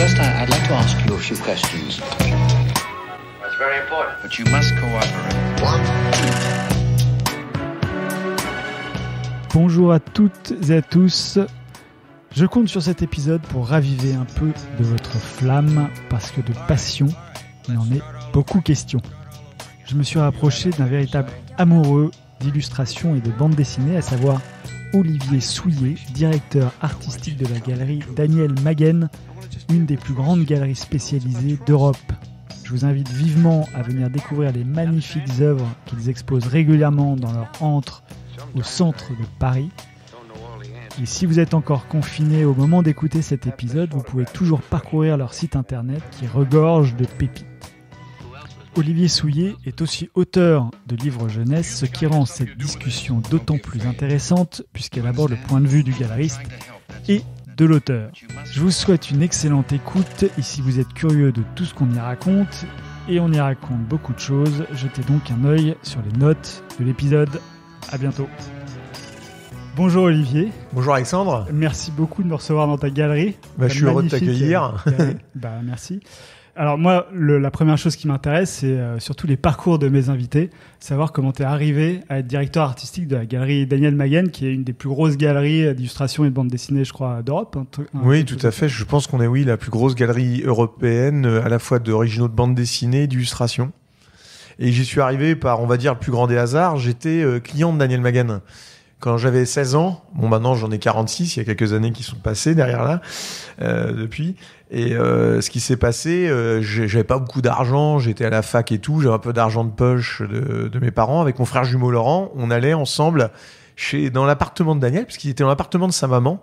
like to ask questions. very important. But you must cooperate. Bonjour à toutes et à tous. Je compte sur cet épisode pour raviver un peu de votre flamme parce que de passion, il en est beaucoup question. Je me suis rapproché d'un véritable amoureux d'illustration et de bande dessinée, à savoir Olivier Souillé, directeur artistique de la galerie Daniel Maguen une des plus grandes galeries spécialisées d'Europe. Je vous invite vivement à venir découvrir les magnifiques œuvres qu'ils exposent régulièrement dans leur antre au centre de Paris. Et si vous êtes encore confiné au moment d'écouter cet épisode, vous pouvez toujours parcourir leur site internet qui regorge de pépites. Olivier Souillet est aussi auteur de livres jeunesse, ce qui rend cette discussion d'autant plus intéressante puisqu'elle aborde le point de vue du galeriste et l'auteur. Je vous souhaite une excellente écoute et si vous êtes curieux de tout ce qu'on y raconte, et on y raconte beaucoup de choses, jetez donc un œil sur les notes de l'épisode. À bientôt. Bonjour Olivier. Bonjour Alexandre. Merci beaucoup de me recevoir dans ta galerie. Bah, je suis heureux de t'accueillir. Euh, bah, merci. Alors moi, la première chose qui m'intéresse, c'est euh, surtout les parcours de mes invités, savoir comment tu es arrivé à être directeur artistique de la galerie Daniel Mayen, qui est une des plus grosses galeries euh, d'illustration et de bande dessinée, je crois, d'Europe. Oui, tout à fait. Je pense qu'on est, oui, la plus grosse galerie européenne, euh, à la fois d'originaux de bande dessinée et d'illustration. Et j'y suis arrivé par, on va dire, le plus grand des hasards. J'étais client de Daniel Maguen quand j'avais 16 ans, bon maintenant j'en ai 46, il y a quelques années qui sont passées derrière là, euh, depuis. Et euh, ce qui s'est passé, euh, j'avais pas beaucoup d'argent, j'étais à la fac et tout, j'avais un peu d'argent de poche de, de, mes parents. Avec mon frère jumeau Laurent, on allait ensemble chez dans l'appartement de Daniel, parce qu'il était dans l'appartement de sa maman.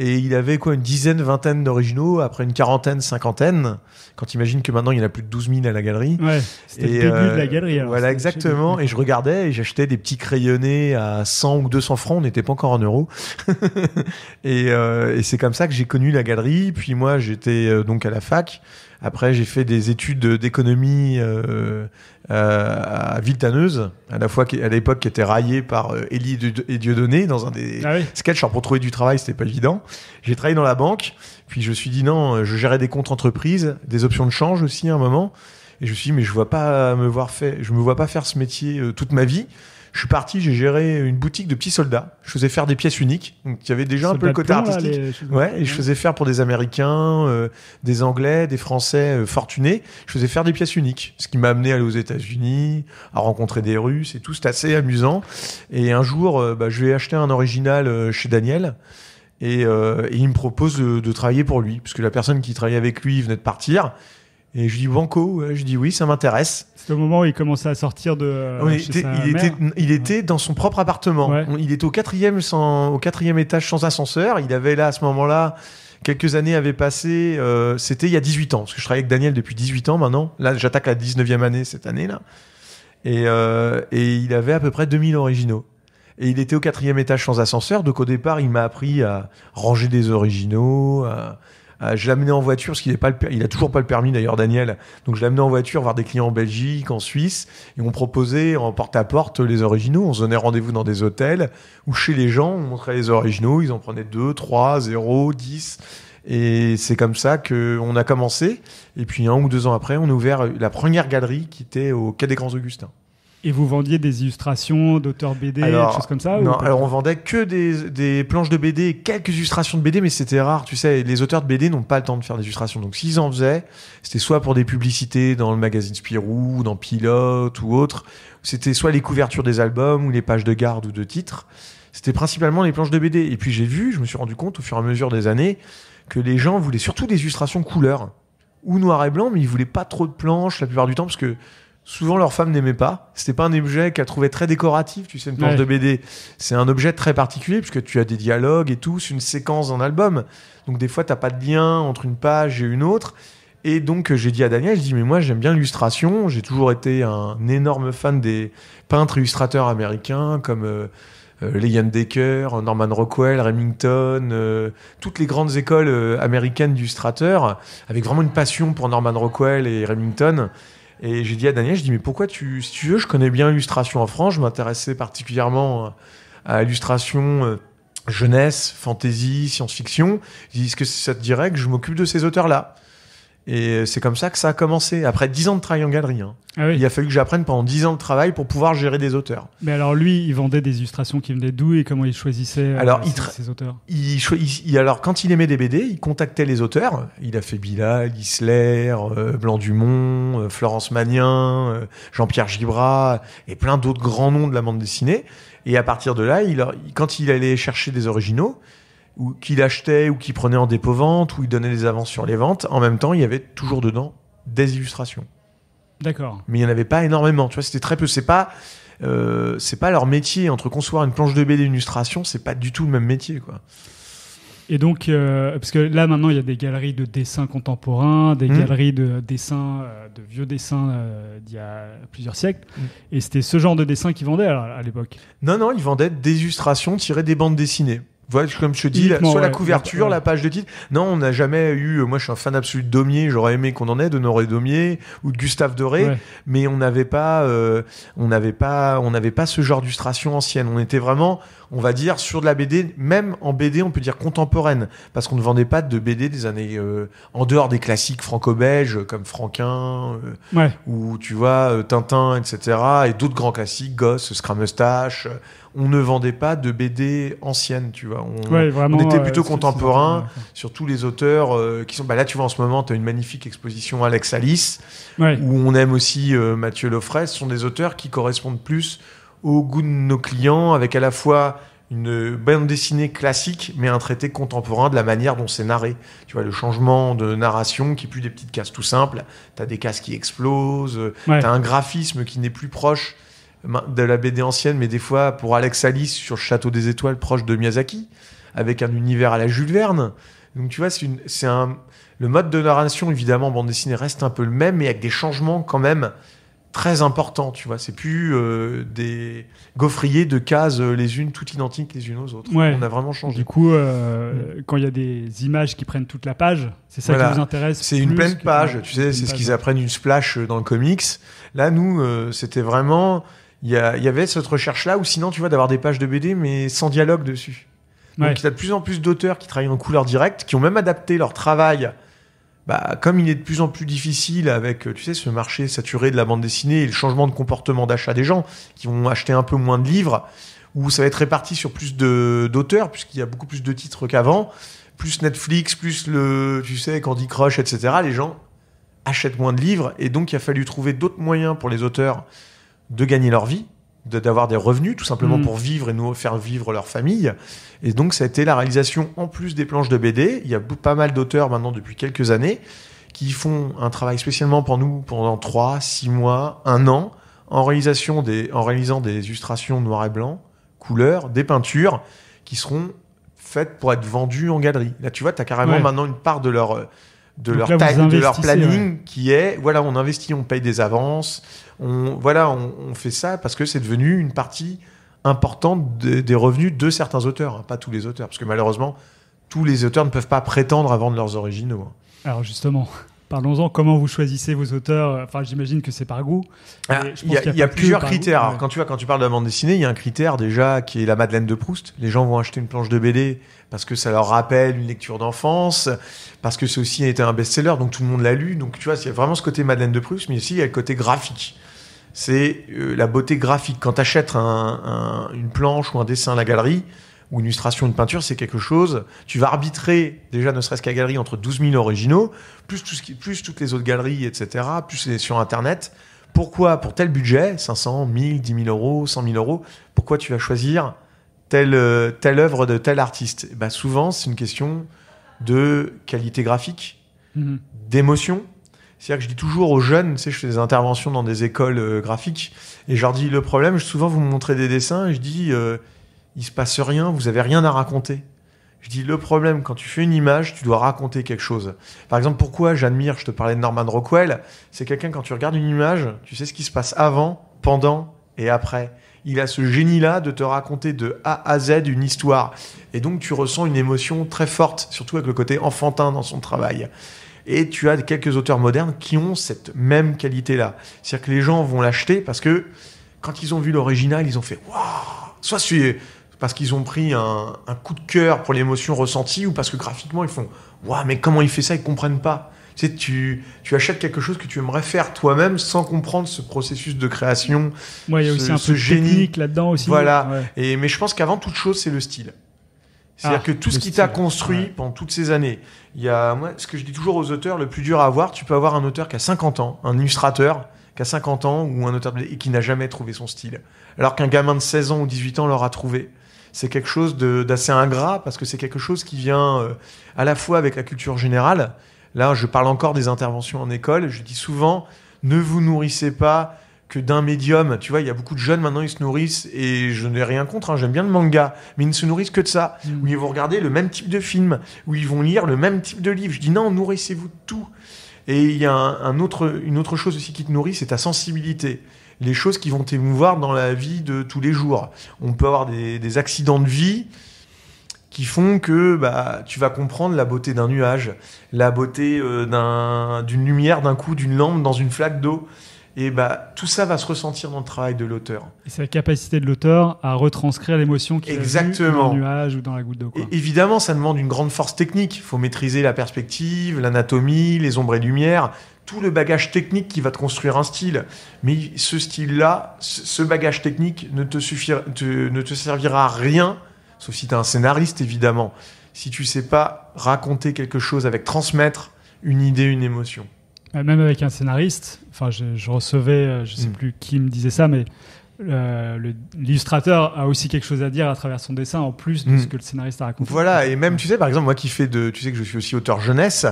Et il avait quoi, une dizaine, vingtaine d'originaux, après une quarantaine, cinquantaine. Quand imagine que maintenant il y en a plus de 12 000 à la galerie. Ouais, c'était le début de euh, la galerie. voilà, exactement. Et je regardais et j'achetais des petits crayonnés à 100 ou 200 francs. On n'était pas encore en euros. et, euh, et c'est comme ça que j'ai connu la galerie. Puis moi, j'étais euh, donc à la fac. Après, j'ai fait des études d'économie euh, euh, à Villetaneuse, à la fois à l'époque qui était raillée par Elie euh, et Dieudonné dans un des ah sketchs. pour trouver du travail, c'était pas évident. J'ai travaillé dans la banque, puis je me suis dit non, je gérais des comptes entreprises, des options de change aussi à un moment. Et je me suis dit mais je vois pas me voir faire, je me vois pas faire ce métier toute ma vie. Je suis parti, j'ai géré une boutique de petits soldats. Je faisais faire des pièces uniques. Donc, il y avait déjà un peu le côté artistique. Ouais, et je faisais faire pour des Américains, euh, des Anglais, des Français euh, fortunés. Je faisais faire des pièces uniques. Ce qui m'a amené à aller aux États-Unis, à rencontrer des Russes et tout. c'est assez amusant. Et un jour, euh, bah, je vais acheter un original chez Daniel. Et, il me propose de, de travailler pour lui, puisque la personne qui travaillait avec lui venait de partir. Et je dis Banco, je dis oui, ça m'intéresse. C'est au moment où il commençait à sortir de. Euh, chez il, Était, il, était, dans son propre appartement. Il était au quatrième, au quatrième étage sans ascenseur. Il avait là, à ce moment-là, quelques années avaient passé. Euh, c'était il y a 18 ans, parce que je travaillais avec Daniel depuis 18 ans maintenant. Là, j'attaque la 19e année cette année-là. Et, euh, et il avait à peu près 2000 originaux et il était au quatrième étage sans ascenseur. Donc au départ, il m'a appris à ranger des originaux, à, euh, je l'amenais en voiture parce qu'il pas le, il a toujours pas le permis d'ailleurs Daniel. Donc je l'amenais en voiture voir des clients en Belgique, en Suisse et on proposait en porte à porte les originaux. On se donnait rendez-vous dans des hôtels ou chez les gens, on montrait les originaux, ils en prenaient 2, 3, 0, 10 et c'est comme ça que on a commencé et puis un ou deux ans après, on a ouvert la première galerie qui était au Quai des Grands Augustins. Et vous vendiez des illustrations d'auteurs BD, des choses comme ça Non, alors on vendait que des, des, planches de BD, quelques illustrations de BD, mais c'était rare. Tu sais, les auteurs de BD n'ont pas le temps de faire des illustrations. Donc s'ils en faisaient, c'était soit pour des publicités dans le magazine Spirou, dans Pilote ou autre. C'était soit les couvertures des albums ou les pages de garde ou de titres. C'était principalement les planches de BD. Et puis j'ai vu, je me suis rendu compte au fur et à mesure des années, que les gens voulaient surtout des illustrations couleur ou noir et blanc, mais ils voulaient pas trop de planches la plupart du temps parce que Souvent, leur femme n'aimait pas. C'était pas un objet qu'elle trouvait très décoratif. Tu sais, une planche de BD, c'est un objet très particulier puisque tu as des dialogues et tout, c'est une séquence d'un album. Donc des fois, tu t'as pas de lien entre une page et une autre. Et donc euh, j'ai dit à Daniel, je dis mais moi j'aime bien l'illustration. J'ai toujours été un énorme fan des peintres illustrateurs américains comme leigh euh, Decker, Norman Rockwell, Remington, euh, toutes les grandes écoles américaines d'illustrateurs, avec vraiment une passion pour Norman Rockwell et Remington. Et j'ai dit à Daniel, je dis mais pourquoi tu, si tu veux, je connais bien l'illustration en France, je m'intéressais particulièrement euh, à l'illustration euh, jeunesse, fantasy, science-fiction. Je dis est-ce que ça te dirait que je m'occupe de ces auteurs-là et euh, c'est comme ça que ça a commencé, après dix ans de travail en galerie. Hein. Ah il a fallu que j'apprenne pendant dix ans de travail pour pouvoir gérer des auteurs. Mais alors lui, il vendait des illustrations qui venaient d'où et comment il choisissait euh, alors, ses, auteurs Alors quand il aimait des BD, il contactait les auteurs. Il a fait Bilal, Isler, euh, Blanc Dumont, Florence Magnin, Jean-Pierre Gibras et plein d'autres grands noms de la bande dessinée. Et à partir de là, quand il allait chercher des originaux, ou qu'il achetait ou qu'il prenait en dépôt vente ou il donnait des avances sur les ventes, en même temps, il y avait toujours dedans des illustrations. D'accord. Mais il n'y en avait pas énormément. Tu vois, c'était très peu. C'est pas, euh, c'est pas leur métier. Entre concevoir une planche de BD d'illustration, c'est pas du tout le même métier, quoi. Et donc, euh, parce que là maintenant, il y a des galeries de dessins contemporains, des mmh. galeries de dessins, euh, de vieux dessins d'il y a plusieurs siècles. Mmh. Et c'était ce genre de dessins qu'ils vendaient à l'époque. Non, non, ils vendaient des illustrations tirées des bandes dessinées. Voilà, comme je te dis, la, la couverture, la page de titre. Non, on n'a jamais eu. Euh, moi, je suis un fan absolu de Daumier. J'aurais aimé qu'on en ait de Noré Daumier ou de Gustave Doré, mais on n'avait pas, euh, on n'avait pas, on n'avait pas ce genre d'illustration ancienne. On était vraiment, on va dire, sur de la BD. Même en BD, on peut dire contemporaine, parce qu'on ne vendait pas de BD des années euh, en dehors des classiques franco-belges comme Franquin ou tu vois Tintin, etc. Et d'autres grands classiques, Gosse, Scramustache, on ne vendait pas de BD anciennes, tu vois. On, était euh, plutôt contemporain sur tous les auteurs euh, qui sont. Bah là, tu vois, en ce moment, tu as une magnifique exposition Alex Alice, où on aime aussi euh, Mathieu Lofray. Ce sont des auteurs qui correspondent plus au goût de nos clients, avec à la fois une bande dessinée classique, mais un traité contemporain de la manière dont c'est narré. Tu vois, le changement de narration qui est plus des petites cases tout simples. Tu as des cases qui explosent, tu as un graphisme qui n'est plus proche de la BD ancienne, mais des fois pour Alex Alice sur Château des Étoiles proche de Miyazaki, avec un univers à la Jules Verne. Donc tu vois, c'est un le mode de narration évidemment bande dessinée reste un peu le même, mais avec des changements quand même très importants. Tu vois, c'est plus euh, des gaufriers de cases euh, les unes toutes identiques les unes aux autres. On a vraiment changé. Du coup, euh, mm. quand il y a des images qui prennent toute la page, c'est ça qui vous intéresse. C'est une pleine page. Tu sais, c'est ce qu'ils apprennent une splash dans le comics. Là, nous, c'était vraiment il y, avait cette recherche-là, ou sinon, tu vois, d'avoir des pages de BD, mais sans dialogue dessus. Donc, il y a de plus en plus d'auteurs qui travaillent en couleur directe, qui ont même adapté leur travail. Bah, comme il est de plus en plus difficile avec, euh, tu sais, ce marché saturé de la bande dessinée et le changement de comportement d'achat des gens, qui vont acheter un peu moins de livres, ou ça va être réparti sur plus d'auteurs, puisqu'il y a beaucoup plus de titres qu'avant, plus Netflix, plus le, tu sais, Candy Crush, etc. Les gens achètent moins de livres, et donc il a fallu trouver d'autres moyens pour les auteurs de gagner leur vie, d'avoir des revenus tout simplement mm. pour vivre et nous faire vivre leur famille. Et donc ça a été la réalisation en plus des planches de BD. Il y a pas mal d'auteurs maintenant depuis quelques années qui font un travail spécialement pour nous pendant 3, 6 mois, 1 an, en, réalisation des, en réalisant des illustrations noir et blanc, couleurs, des peintures qui seront faites pour être vendues en galerie. Là tu vois, tu as carrément maintenant une part de leur euh, de, leur, planning qui est voilà, on investit, on paye des avances, on, voilà, on, fait ça parce que c'est devenu une partie importante des revenus de certains auteurs, hein, pas tous les auteurs, parce que malheureusement, tous les auteurs ne peuvent pas prétendre à vendre leurs originaux. Hein. Alors justement, Parlons-en, comment vous choisissez vos auteurs euh, Enfin, j'imagine que c'est par goût. Ah, il y a, plusieurs critères. quand, tu parles de la bande dessinée, il y a un critère déjà qui est la Madeleine de Proust. Les gens vont acheter une planche de BD parce que ça leur rappelle une lecture d'enfance, parce que c'est aussi été un best-seller, donc tout le monde l'a lu. Donc tu vois, il y a vraiment ce côté Madeleine de Proust, mais aussi il y a le côté graphique. C'est euh, la beauté graphique. Quand tu achètes une planche ou un dessin à la galerie, ou une illustration, une peinture, c'est quelque chose. Tu vas arbitrer, déjà ne serait-ce qu'à galerie, entre 12 000 originaux, plus, tout ce plus toutes les autres galeries, etc., plus les sur Internet. Pourquoi, pour tel budget, 500, 1000, 10 000 euros, 100 000 euros, pourquoi tu vas choisir telle, euh, telle œuvre de tel artiste bah Souvent, c'est une question de qualité graphique, mhm. d'émotion. C'est-à-dire que je dis toujours aux jeunes, tu sais, je fais des interventions dans des écoles euh, graphiques, et je leur dis, le problème, souvent vous me montrez des dessins, et je dis, euh, il se passe rien, vous avez rien à raconter. Je dis le problème quand tu fais une image, tu dois raconter quelque chose. Par exemple, pourquoi j'admire, je te parlais de Norman Rockwell, c'est quelqu'un quand tu regardes une image, tu sais ce qui se passe avant, pendant et après. Il a ce génie-là de te raconter de A à Z une histoire. Et donc tu ressens une émotion très forte, surtout avec le côté enfantin dans son travail. Et tu as quelques auteurs modernes qui ont cette même qualité-là. C'est-à-dire que les gens vont l'acheter parce que quand ils ont vu l'original, ils ont fait Waouh Soit parce qu'ils ont pris un, un, coup de cœur pour l'émotion ressentie ou parce que graphiquement ils font Waouh, mais comment il fait ça Ils comprennent pas. Tu, sais, tu, tu, achètes quelque chose que tu aimerais faire toi-même sans comprendre ce processus de création. il y a aussi ce, un génie là-dedans aussi. Voilà. Et, mais je pense qu'avant toute chose, c'est le style. C'est-à-dire ah, que tout ce qui t'a construit pendant toutes ces années, il y a, moi, ce que je dis toujours aux auteurs, le plus dur à avoir, tu peux avoir un auteur qui a 50 ans, un illustrateur qui a 50 ans ou un auteur et qui n'a jamais trouvé son style. Alors qu'un gamin de 16 ans ou 18 ans l'aura trouvé c'est quelque chose d'assez ingrat parce que c'est quelque chose qui vient euh, à la fois avec la culture générale. Là, je parle encore des interventions en école. Je dis souvent, ne vous nourrissez pas que d'un médium. Tu vois, il y a beaucoup de jeunes maintenant, ils se nourrissent, et je n'ai rien contre, hein, j'aime bien le manga, mais ils ne se nourrissent que de ça. Mm. Où ils vont regarder le même type de film, où ils vont lire le même type de livre. Je dis non, nourrissez-vous tout. Et il y a une autre chose aussi qui te nourrit, c'est ta sensibilité les choses qui vont t'émouvoir dans la vie de tous les jours. On peut avoir des, accidents de vie qui font que bah, tu vas comprendre la beauté d'un nuage, la beauté euh, d'une lumière, d'un coup, d'une lampe dans une flaque d'eau. Et bah, tout ça va se ressentir dans le travail de l'auteur. Et c'est la capacité de l'auteur à retranscrire l'émotion qui est dans le nuage ou dans la goutte d'eau. Évidemment, ça demande une grande force technique. Il faut maîtriser la perspective, l'anatomie, les ombres et lumières tout le bagage technique qui va te construire un style. Mais ce style-là, ce bagage technique ne te, suffira, ne te servira à rien, sauf si tu es un scénariste, évidemment, si tu sais pas raconter quelque chose avec transmettre une idée, une émotion. Euh, même avec un scénariste, enfin, je, recevais, euh, je sais mm. plus qui me disait ça, mais euh, l'illustrateur a aussi quelque chose à dire à travers son dessin en plus de ce hmm. que le scénariste a raconté. Voilà, et même tu sais par exemple moi qui fais de, tu sais que je suis aussi auteur jeunesse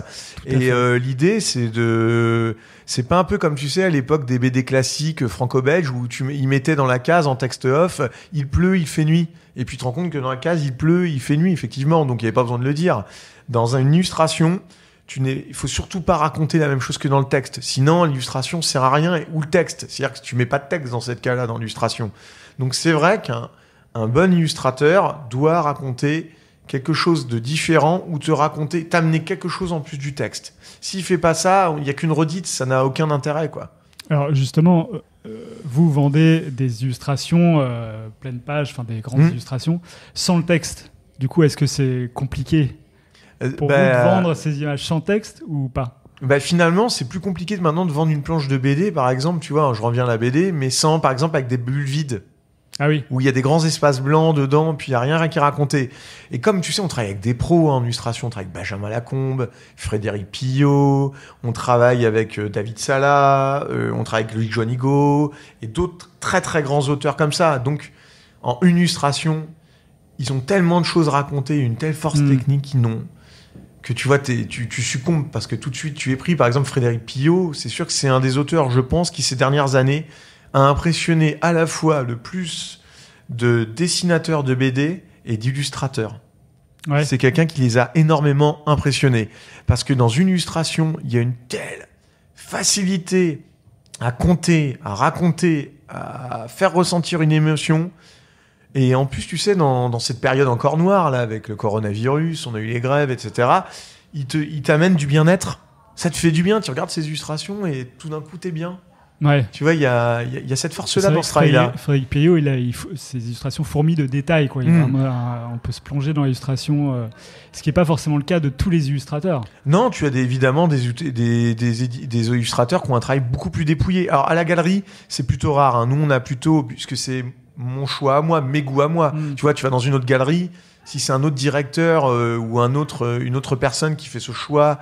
et euh, l'idée c'est de, c'est pas un peu comme tu sais à l'époque des BD classiques franco-belges où tu ils mettaient dans la case en texte off, il pleut, il fait nuit, et puis tu te rends compte que dans la case il pleut, il fait nuit effectivement, donc il n'y avait pas besoin de le dire. Dans une illustration, tu n'es, il faut surtout pas raconter la même chose que dans le texte. Sinon, l'illustration sert à rien ou le texte. C'est-à-dire que tu mets pas de texte dans cette cas-là, dans l'illustration. Donc c'est vrai qu'un bon illustrateur doit raconter quelque chose de différent ou te raconter, t'amener quelque chose en plus du texte. S'il fait pas ça, il n'y a qu'une redite, ça n'a aucun intérêt, quoi. Alors justement, euh, euh, vous vendez des illustrations euh, pleines pages, enfin des grandes mmh. illustrations, sans le texte. Du coup, est-ce que c'est compliqué euh, pour bah, vendre ces images sans texte ou pas bah finalement, c'est plus compliqué maintenant de vendre une planche de BD, par exemple, tu vois, hein, je reviens à la BD, mais sans, par exemple, avec des bulles vides. Ah oui. Où il y a des grands espaces blancs dedans, puis il n'y a rien, rien qui raconter. Et comme tu sais, on travaille avec des pros hein, en illustration, on travaille avec Benjamin Lacombe, Frédéric Pillot, on travaille avec euh, David Sala, euh, on travaille avec Louis Joanigo et d'autres très très grands auteurs comme ça. Donc, en illustration, ils ont tellement de choses racontées, une telle force hmm. technique qu'ils n'ont que tu vois, tu, tu, succombes parce que tout de suite tu es pris. Par exemple, Frédéric Pillot, c'est sûr que c'est un des auteurs, je pense, qui ces dernières années a impressionné à la fois le plus de dessinateurs de BD et d'illustrateurs. C'est quelqu'un qui les a énormément impressionnés. Parce que dans une illustration, il y a une telle facilité à compter, à raconter, à faire ressentir une émotion et en plus, tu sais, dans, cette période encore noire, là, avec le coronavirus, on a eu les grèves, etc., il t'amène il du bien-être. Ça te fait du bien, tu regardes ces illustrations et tout d'un coup, t'es bien. Ouais. Tu vois, il y a, y a, cette force-là dans ce travail-là. Frédéric Payot, il a ses illustrations fourmis de détails. Quoi. Hmm. on peut se plonger dans l'illustration, euh, ce qui n'est pas forcément le cas de tous les illustrateurs. Non, tu as évidemment des, des, illustrateurs qui ont un travail beaucoup plus dépouillé. Alors, à la galerie, c'est plutôt rare. Hein. Nous, on a plutôt, puisque c'est mon choix à moi, mes goûts à moi. Hmm. Tu vois, tu vas dans une autre galerie, si c'est un autre directeur euh, ou un autre, euh, une autre personne qui fait ce choix,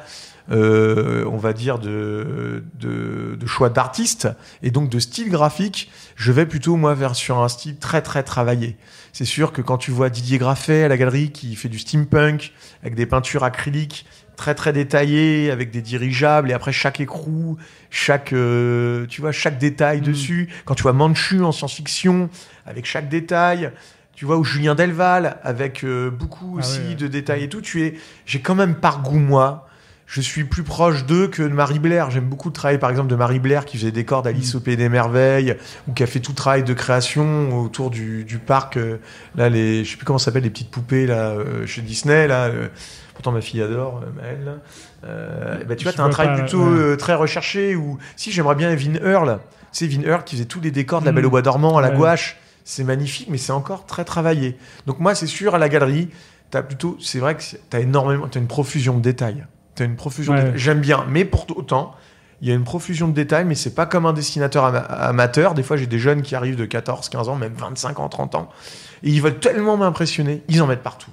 euh, on va dire, de, de, choix d'artiste et donc de style graphique, je vais plutôt, moi, vers sur un style très, très travaillé. C'est sûr que quand tu vois Didier Graffet à la galerie qui fait du steampunk avec des peintures acryliques très très détaillées, avec des dirigeables et après chaque écrou, chaque tu vois chaque détail hmm. dessus. Quand tu vois Manchu en science-fiction avec chaque détail. Tu vois, ou Julien Delval, avec euh, beaucoup ah aussi de détails et tout. Tu es, j'ai quand même par goût moi, je suis plus proche d'eux que de Marie Blair. J'aime beaucoup le travail, par exemple, de Marie Blair qui faisait des cordes d'Alice au Pays des Merveilles ou qui a fait tout le travail de création autour du, du parc. Euh, là, les, je sais plus comment ça s'appelle, les petites poupées là, euh, chez Disney. Là, pourtant, ma fille adore, Maëlle. Bah, tu vois, t'as un travail plutôt très recherché. Ou si j'aimerais bien Vin Earl. C'est Vin Earl qui faisait tous les décors de La mm. Belle au Bois dormant à la gouache c'est magnifique, mais c'est encore très travaillé. Donc moi, c'est sûr, à la galerie, as plutôt, c'est vrai que tu as énormément, tu une profusion de détails. As une profusion. J'aime bien, mais pour autant, il y a une profusion de détails, mais c'est pas comme un dessinateur amateur. Des fois, j'ai des jeunes qui arrivent de 14, 15 ans, même 25 ans, 30 ans, et ils veulent tellement m'impressionner, ils en mettent partout.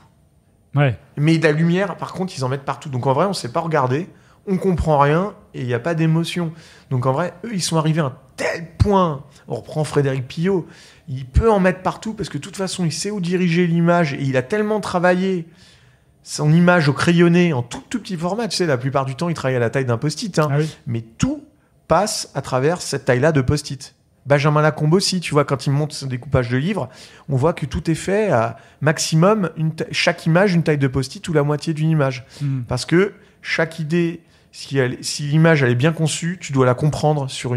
Ouais. Mais de la lumière, par contre, ils en mettent partout. Donc en vrai, on sait pas regarder on comprend rien et il n'y a pas d'émotion. Donc en vrai, eux, ils sont arrivés à un tel point. On reprend Frédéric Pillot, il peut en mettre partout parce que de toute façon, il sait où diriger l'image et il a tellement travaillé son image au crayonné en tout, petit format. Tu sais, la plupart du temps, il travaille à la taille d'un post-it. Hein. Ah Mais tout passe à travers cette taille-là de post-it. Benjamin Lacombe aussi, tu vois, quand il monte son découpage de livres, on voit que tout est fait à maximum, une chaque image, une taille de post-it ou la moitié d'une image. Hmm. Parce que chaque idée, si, l'image elle est bien conçue, tu dois la comprendre sur,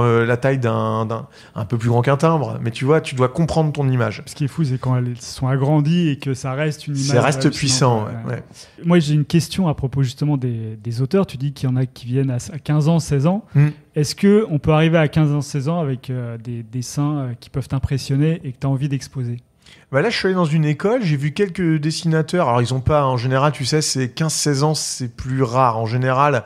euh, la taille d'un un, peu plus grand qu'un timbre, mais tu vois, tu dois comprendre ton image. Ce qui est fou, c'est quand elles sont agrandies et que ça reste une image. Ça reste puissant. Moi, j'ai une question à propos justement des, auteurs. Tu dis qu'il y en a qui viennent à 15 ans, 16 ans. Hmm. Est-ce que on peut arriver à 15 ans, 16 ans avec euh, des dessins euh, qui peuvent t'impressionner et que tu as envie d'exposer bah là, je suis allé dans une école, j'ai vu quelques dessinateurs. Alors, ils ont pas, en général, tu sais, c'est 15-16 ans, c'est plus rare. En général,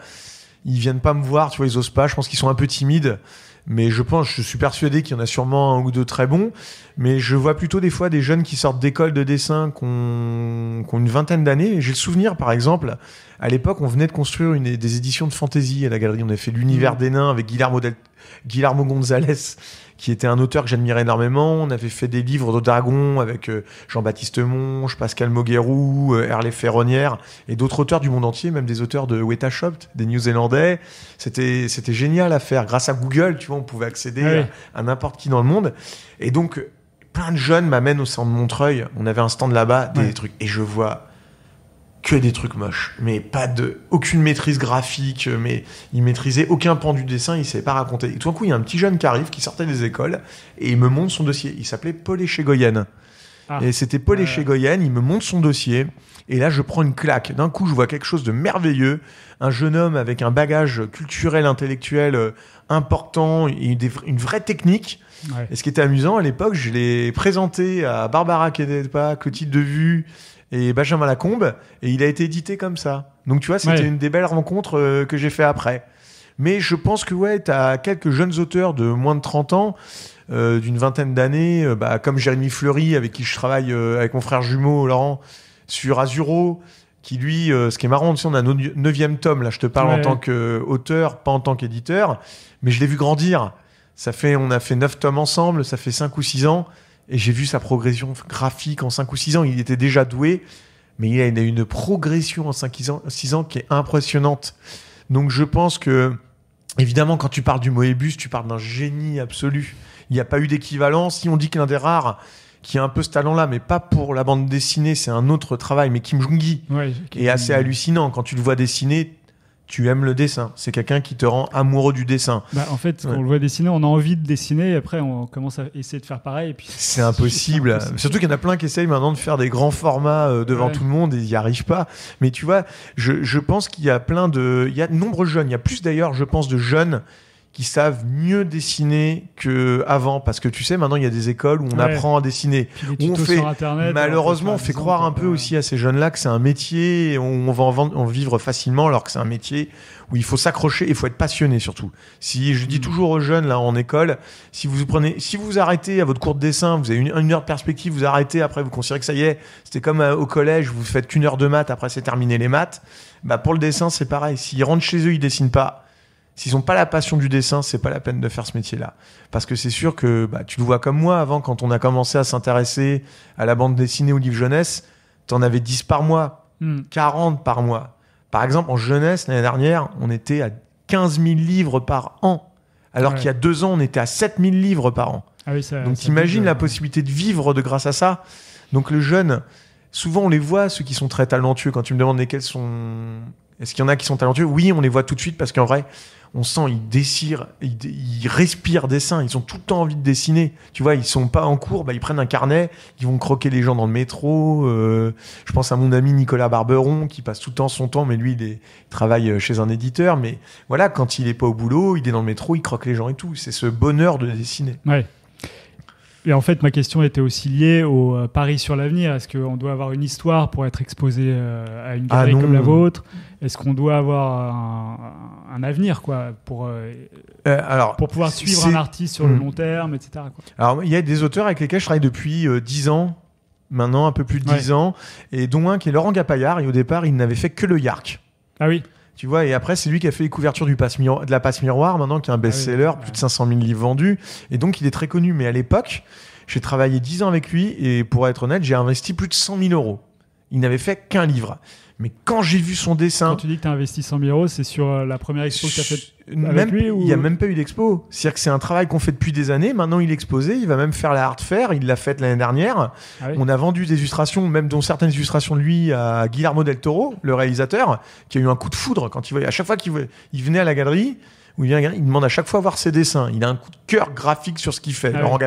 ils viennent pas me voir, tu vois, ils osent pas. Je pense qu'ils sont un peu timides. Mais je pense, je suis persuadé qu'il y en a sûrement un ou deux très bons. Mais je vois plutôt des fois des jeunes qui sortent d'école de dessin qui ont, une vingtaine d'années. J'ai le souvenir, par exemple, à l'époque, on venait de construire une, des éditions de fantasy à la galerie. On avait fait l'univers mmh. des nains avec Guillermo, Guillermo González qui était un auteur que j'admirais énormément. On avait fait des livres de dragons avec euh, Jean-Baptiste Monge, Pascal Moguerou, euh, Erlé Ferronnière et d'autres auteurs du monde entier, même des auteurs de Weta Shopt, des New Zélandais. C'était, c'était génial à faire. Grâce à Google, tu vois, on pouvait accéder ah à, n'importe qui dans le monde. Et donc, euh, plein de jeunes m'amènent au centre de Montreuil. On avait un stand là-bas, des trucs. Et je vois que des trucs moches, mais pas de aucune maîtrise graphique, euh, mais il maîtrisait aucun pan du dessin, il savait pas raconter. Et tout d'un coup, il y a un petit jeune qui arrive, qui sortait des écoles, et il me montre son dossier. Il s'appelait Paul Echegoyen. Ah. et c'était Paul euh... il me montre son dossier, et là je prends une claque. D'un coup, je vois quelque chose de merveilleux, un jeune homme avec un bagage culturel, intellectuel euh, important, et une vraie technique. Et ce qui était amusant à l'époque, je l'ai présenté à Barbara Kedepa, de vue et Benjamin Lacombe, et il a été édité comme ça. Donc tu vois, c'était une des belles rencontres euh, que j'ai fait après. Mais je pense que ouais, as quelques jeunes auteurs de moins de 30 ans, euh, d'une vingtaine d'années, euh, bah, comme Jérémy Fleury, avec qui je travaille avec mon frère jumeau Laurent, sur Azuro, qui lui, ce qui est marrant, on a un neuvième tome, là je te parle en tant qu'auteur, pas en tant qu'éditeur, mais je l'ai vu grandir. Ça fait, on a fait neuf tomes ensemble, ça fait cinq ou six ans. Et j'ai vu sa progression graphique en 5 ou 6 ans. Il était déjà doué, mais il a une, une progression en 5 ou ans, 6 ans qui est impressionnante. Donc je pense que, évidemment, quand tu parles du Moebius, tu parles d'un génie absolu. Il n'y a pas eu d'équivalent. Si on dit qu'il un des rares qui a un peu ce talent-là, mais pas pour la bande dessinée, c'est un autre travail. Mais Kim Jong-gi est assez hallucinant. Quand tu le vois dessiner, tu aimes le dessin. C'est quelqu'un qui te rend amoureux du dessin. Bah, en fait, on le voit dessiner, on a envie de dessiner, après on commence à essayer de faire pareil. c'est impossible. Surtout qu'il y en a plein qui essayent maintenant de faire des grands formats euh, devant tout le monde et ils n'y arrivent pas. Mais tu vois, je, je pense qu'il y a plein de... Il y a de nombreux jeunes, il y a plus d'ailleurs, je pense, de jeunes qui savent mieux dessiner que avant parce que tu sais maintenant il y a des écoles où on apprend à dessiner on fait malheureusement on fait croire un peu aussi à ces jeunes là que c'est un métier où on, va en, on vivre facilement alors que c'est un métier où il faut s'accrocher il faut être passionné surtout si je dis mm. toujours aux jeunes là en école si vous prenez si vous, arrêtez à votre cours de dessin vous avez une, heure de perspective vous arrêtez après vous considérez que ça y est c'était comme euh, au collège vous faites qu'une heure de maths après c'est terminé les maths bah pour le dessin c'est pareil s'ils rentrent chez eux ils dessinent pas S'ils n'ont pas la passion du dessin, c'est pas la peine de faire ce métier-là. Parce que c'est sûr que bah, tu le vois comme moi avant, quand on a commencé à s'intéresser à la bande dessinée ou livre jeunesse, en avais 10 par mois, 40 hmm. par mois. Par exemple, en jeunesse, l'année dernière, on était à 15 000 livres par an. Alors qu'il y a deux ans, on était à 7 000 livres par an. Ah oui, Donc t'imagines la possibilité de vivre de grâce à ça. Donc le jeune, souvent on les voit, ceux qui sont très talentueux, quand tu me demandes lesquels sont est-ce qu'il y en a qui sont talentueux Oui, on les voit tout de suite parce qu'en vrai, on sent, ils dessirent, ils, respirent dessin, ils ont tout le temps envie de dessiner. Tu vois, ils sont pas en cours, bah, ils prennent un carnet, ils vont croquer les gens dans le métro. Euh, je pense à mon ami Nicolas Barberon qui passe tout le temps son temps, mais lui, il, travaille euh, chez un éditeur. Mais voilà, quand il est pas au boulot, il est dans le métro, il croque les gens et tout. C'est ce bonheur de dessiner. Ouais. Et en fait, ma question était aussi liée au euh, pari sur l'avenir. Est-ce qu'on doit avoir une histoire pour être exposé euh, à une ah galerie comme la vôtre Est-ce qu'on doit avoir un, avenir quoi, pour, euh, alors, pour pouvoir suivre un artiste sur le hmm. long terme, etc. Alors, il y a des auteurs avec lesquels je travaille depuis 10 ans, maintenant un peu plus de 10 ans, et dont un qui est Laurent Gapayard. Et au départ, il n'avait fait que le Yark. Ah oui tu vois, et après, c'est lui qui a fait les couvertures du passe de la passe miroir, maintenant, qui est un ah best-seller, plus de 500 000 livres vendus. Et donc, il est très connu. Mais à l'époque, j'ai travaillé 10 ans avec lui, et pour être honnête, j'ai investi plus de 100 000 euros. Il n'avait fait qu'un livre. Mais quand j'ai vu son dessin. Quand tu dis que tu as investi 100 000 euros, c'est sur euh, la première expo que tu as faite il n'y a même pas eu d'expo. C'est-à-dire que c'est un travail qu'on fait depuis des années. Maintenant, il est exposé. Il va même faire la hard fair. Il l'a faite l'année dernière. Ah On a vendu des illustrations, même dont certaines illustrations de lui, à Guillermo del Toro, le réalisateur, qui a eu un coup de foudre quand il voyait. À chaque fois qu'il venait à la galerie, il, demande à chaque fois à voir ses dessins. Il a un coup de cœur graphique sur ce qu'il fait, ah Laurent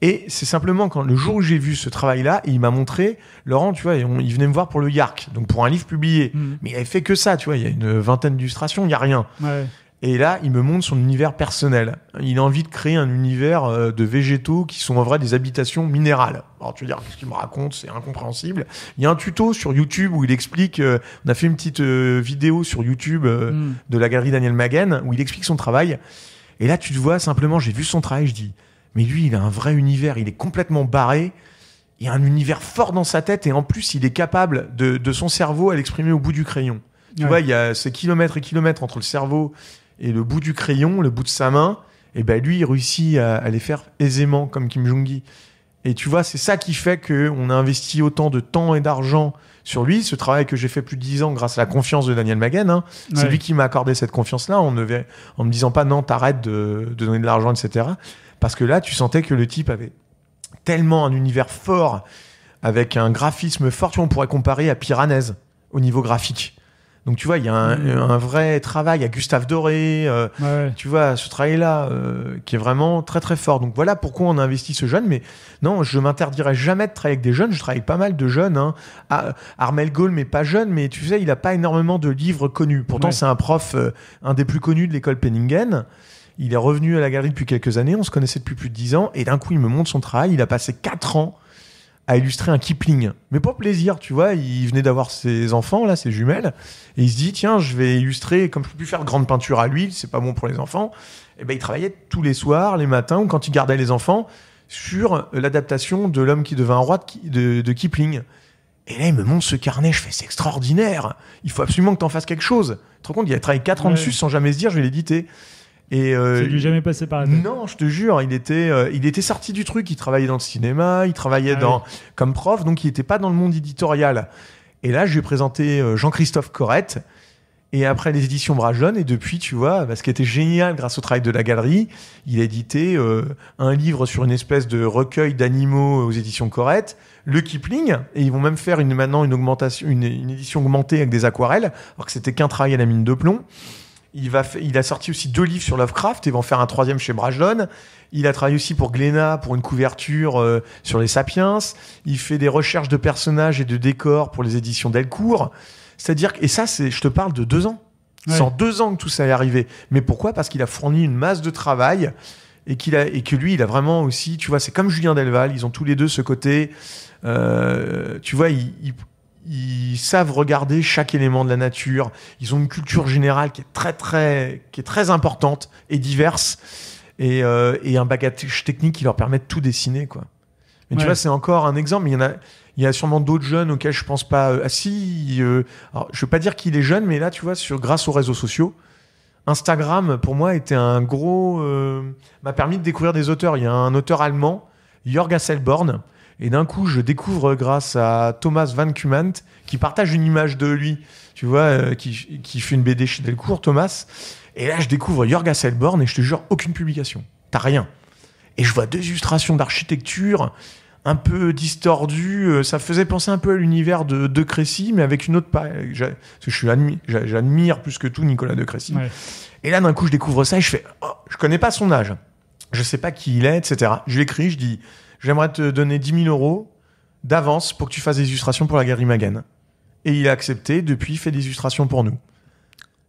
et c'est simplement quand le jour où j'ai vu ce travail-là, il m'a montré, Laurent, tu vois, il venait me voir pour le Yark, donc pour un livre publié. Mhm. Mais il fait que ça, tu vois, il y a une vingtaine d'illustrations, il n'y a rien. Et là, il me montre son univers personnel. Il a envie de créer un univers euh, de végétaux qui sont en vrai des habitations minérales. Alors tu veux dire, qu'est-ce qu'il me raconte C'est incompréhensible. Il y a un tuto sur YouTube où il explique, euh, on a fait une petite euh, vidéo sur YouTube mhm. de la galerie Daniel magen où il explique son travail. Et là, tu te vois simplement, j'ai vu son travail, je dis, mais lui, il a un vrai univers, il est complètement barré. Il y a un univers fort dans sa tête et en plus, il est capable de, son cerveau à l'exprimer au bout du crayon. Tu vois, il y a ces kilomètres et kilomètres entre le cerveau et le bout du crayon, le bout de sa main. Et ben lui, il réussit à, à les faire aisément comme Kim Jong-il. Et tu vois, c'est ça qui fait qu'on a investi autant de temps et d'argent sur lui. Ce travail que j'ai fait plus de dix ans grâce à la confiance de Daniel Maguen, hein, c'est lui qui m'a accordé cette confiance-là en, ne, me disant pas non, t'arrêtes de, de donner de l'argent, etc. Parce que là, tu sentais que le type avait tellement un univers fort, avec un graphisme fort, tu on pourrait comparer à Piranèse au niveau graphique. Donc tu vois, il y a un, mm. vrai travail à Gustave Doré, euh, tu vois, ce travail-là euh, qui est vraiment très très fort. Donc voilà pourquoi on a investi ce jeune. Mais non, je m'interdirais jamais de travailler avec des jeunes. Je travaille pas mal de jeunes. Hein. Ah, Armel gaulle mais pas jeune, mais tu sais, il n'a pas énormément de livres connus. Pourtant, c'est un prof, euh, un des plus connus de l'école Penningen. Il est revenu à la galerie depuis quelques années. On se connaissait depuis plus de dix ans. Et d'un coup, il me montre son travail. Il a passé quatre ans a illustrer un Kipling. Mais pas plaisir, tu vois. Il venait d'avoir ses enfants, là, ses jumelles. Et il se dit, tiens, je vais illustrer, comme je peux plus faire de grande peinture à l'huile, c'est pas bon pour les enfants. Et eh ben, il travaillait tous les soirs, les matins, ou quand il gardait les enfants, sur l'adaptation de L'homme qui devint un roi de, de, Kipling. Et là, il me montre ce carnet, je fais, c'est extraordinaire. Il faut absolument que t'en fasses quelque chose. Tu te rends compte, il a travaillé 4 ans dessus sans jamais se dire, je vais l'éditer. Et euh, lui jamais passé par la Non, je te jure, il était, euh, il était sorti du truc. Il travaillait dans le cinéma, il travaillait ah dans, comme prof, donc il n'était pas dans le monde éditorial. Et là, je lui ai présenté euh, Jean-Christophe Corrette. Et après les éditions Bras-Jeunes, et depuis, tu vois, bah, ce qui était génial grâce au travail de la galerie, il a édité euh, un livre sur une espèce de recueil d'animaux aux éditions Corrette, le Kipling, et ils vont même faire une, maintenant une, augmentation, une édition augmentée avec des aquarelles, alors que c'était qu'un travail à la mine de plomb. Il, va il a sorti aussi deux livres sur Lovecraft et va en faire un troisième chez Brajlon. Il a travaillé aussi pour Glénat pour une couverture euh, sur les Sapiens. Il fait des recherches de personnages et de décors pour les éditions Delcourt. C'est-à-dire, que... et ça, c'est, je te parle de deux ans. C'est en deux ans que tout ça est arrivé. Mais pourquoi Parce qu'il a fourni une masse de travail et, qu'il a, et que lui, il a vraiment aussi, tu vois, c'est comme Julien Delval, ils ont tous les deux ce côté, euh, tu vois, il, ils savent regarder chaque élément de la nature. Ils ont une culture générale qui est très très qui est très importante et diverse et, euh, un bagage technique qui leur permet de tout dessiner quoi. Mais tu vois, c'est encore un exemple. Il y en a, il y a sûrement d'autres jeunes auxquels je pense pas. Euh, ah si, euh, alors, je veux pas dire qu'il est jeune, mais là, tu vois, sur grâce aux réseaux sociaux, Instagram pour moi était un gros, m'a permis de découvrir des auteurs. Il y a un auteur allemand, Jörg Hasselborn, et d'un coup, je découvre grâce à Thomas Van Kumant qui partage une image de lui, tu vois, euh, qui, qui, fait une BD chez Delcourt, Thomas. Et là, je découvre Jorga Selborn et je te jure, aucune publication. T'as rien. Et je vois deux illustrations d'architecture un peu distordues. Euh, ça faisait penser un peu à l'univers de, de Crécy, mais avec une autre. Parce que je suis j'admire plus que tout Nicolas de Crécy. Et là, d'un coup, je découvre ça et je fais oh, je connais pas son âge. Je sais pas qui il est, etc. Je l'écris, je dis j'aimerais te donner 10 000 euros d'avance pour que tu fasses des illustrations pour la galerie Magan. Et il a accepté, depuis, il fait des illustrations pour nous.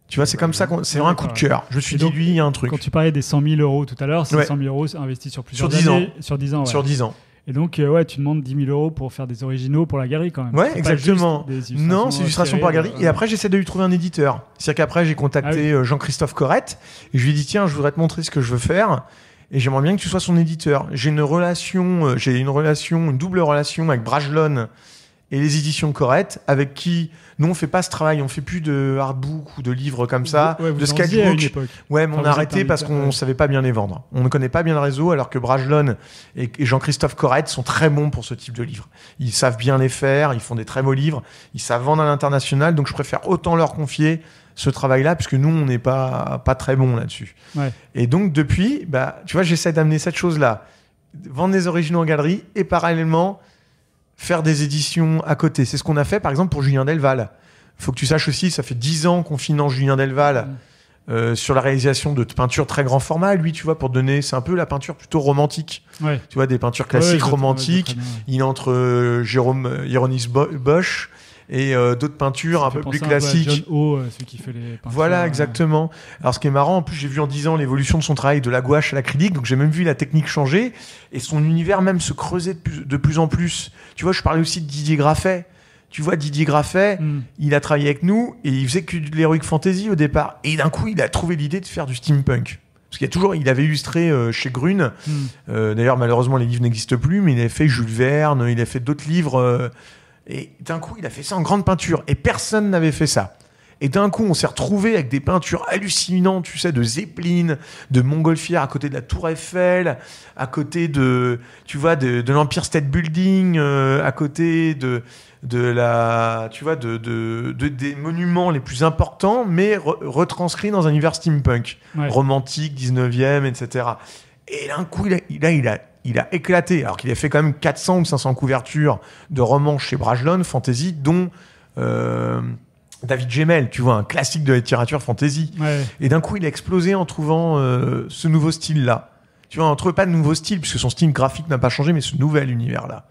Tu vois, eh c'est ben comme ça qu'on. C'est ah, un coup de cœur. Je suis dit, lui, il y a un truc. Quand tu parlais des 100 000 euros tout à l'heure, c'est ouais. 100 000 euros investis sur plusieurs années, Sur 10 ans. Sur 10 ans. Et donc, euh, ouais, tu demandes 10 000 euros pour faire des originaux pour la galerie quand même. Ouais, exactement. Non, c'est euh, illustration pour la galerie. Euh, et après, j'essaie de lui trouver un éditeur. C'est-à-dire qu'après, j'ai contacté ah Jean-Christophe Corrette et je lui ai dit, tiens, je voudrais te montrer ce que je veux faire et j'aimerais bien que tu sois son éditeur. J'ai une relation, euh, j'ai une relation, une double relation avec Brajlon et les éditions Corette, avec qui nous on fait pas ce travail, on fait plus de hardbook ou de livres comme ça, ouais, de sketchbook. Ouais, mais on a arrêté parce qu'on savait pas bien les vendre. On ne connaît pas bien le réseau, alors que Brajlon et, Jean-Christophe Corette sont très bons pour ce type de livres. Ils savent bien les faire, ils font des très beaux livres, ils savent vendre à l'international, donc je préfère autant leur confier ce travail-là, puisque nous, on n'est pas, pas très bon là-dessus. Et donc, depuis, bah, tu vois, j'essaie d'amener cette chose-là. Vendre des originaux en galerie et parallèlement, faire des éditions à côté. C'est ce qu'on a fait, par exemple, pour Julien Delval. faut que tu saches aussi, ça fait dix ans qu'on finance Julien Delval. Euh, sur la réalisation de peintures très grand format, lui, tu vois, pour donner, c'est un peu la peinture plutôt romantique. Tu vois, des peintures classiques romantiques. Il entre euh, Jérôme, euh, Ironis Bosch, et euh, d'autres peintures un peu plus classiques. Euh, celui qui fait les Voilà, euh. exactement. Alors ce qui est marrant, en plus j'ai vu en 10 ans l'évolution de son travail de la gouache à l'acrylique, donc j'ai même vu la technique changer et son univers même se creuser de plus, en plus. Tu vois, je parlais aussi de Didier Graffet. Tu vois, Didier Graffet, hmm. il a travaillé avec nous et il faisait que de l'heroic fantasy au départ. Et d'un coup, il a trouvé l'idée de faire du steampunk. Parce qu'il y a toujours, il avait illustré chez Grune. Hmm. D'ailleurs, malheureusement, les livres n'existent plus, mais il a fait Jules Verne, il a fait d'autres livres et d'un coup, il a fait ça en grande peinture. Et personne n'avait fait ça. Et d'un coup, on s'est retrouvé avec des peintures hallucinantes, tu sais, de Zeppelin, de Montgolfière, à côté de la Tour Eiffel, à côté de, tu vois, de, l'Empire State Building, euh, à côté de, de la, tu vois, de, des monuments les plus importants, mais retranscrits dans un univers steampunk, romantique, 19e, etc. Et d'un coup, là, il a, il a il a éclaté, alors qu'il a fait quand même 400 ou 500 couvertures de romans chez Brajlon, fantasy, dont euh, David Gemmel, tu vois, un classique de la littérature fantasy. Et d'un coup, il a explosé en trouvant euh, ce nouveau style-là. Tu vois, on ne pas de nouveau style, puisque son style graphique n'a pas changé, mais ce nouvel univers-là.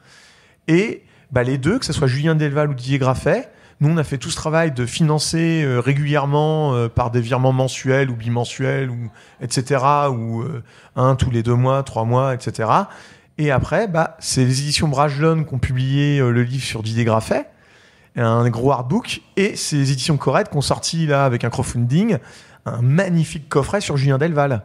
Et bah, les deux, que ce soit Julien Delval ou Didier Graffet, nous, on a fait tout ce travail de financer euh, régulièrement euh, par des virements mensuels ou bimensuels, ou, etc., ou euh, un tous les deux mois, trois mois, etc. Et après, bah, c'est les éditions Bragelonne qui ont publié le livre sur Didier Graffet, un gros book et c'est les éditions Corette qui ont sorti, là, avec un crowdfunding, un magnifique coffret sur Julien Delval.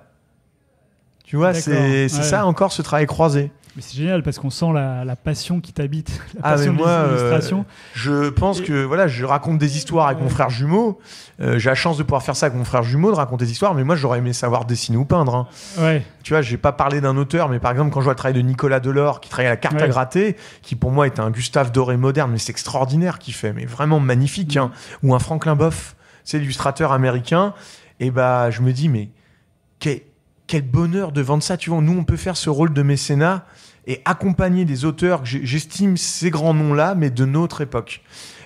Tu vois, c'est ça encore ce travail croisé. Mais c'est génial parce qu'on sent la, passion qui t'habite, la ah passion moi, de euh, je pense que voilà, je raconte des histoires avec mon frère jumeau. Euh, j'ai la chance de pouvoir faire ça avec mon frère jumeau, de raconter des histoires, mais moi j'aurais aimé savoir dessiner ou peindre. Hein. Ouais. Tu vois, j'ai pas parlé d'un auteur, mais par exemple, quand je vois le travail de Nicolas Delors, qui travaille à la carte à gratter, qui pour moi est un Gustave Doré moderne, mais c'est extraordinaire qu'il fait, mais vraiment magnifique, hein. ou un Franklin Boff, c'est l'illustrateur américain, et bah je me dis, mais quel, bonheur de vendre ça, tu vois, nous on peut faire ce rôle de mécénat et accompagner des auteurs que j'estime ces grands noms-là, mais de notre époque.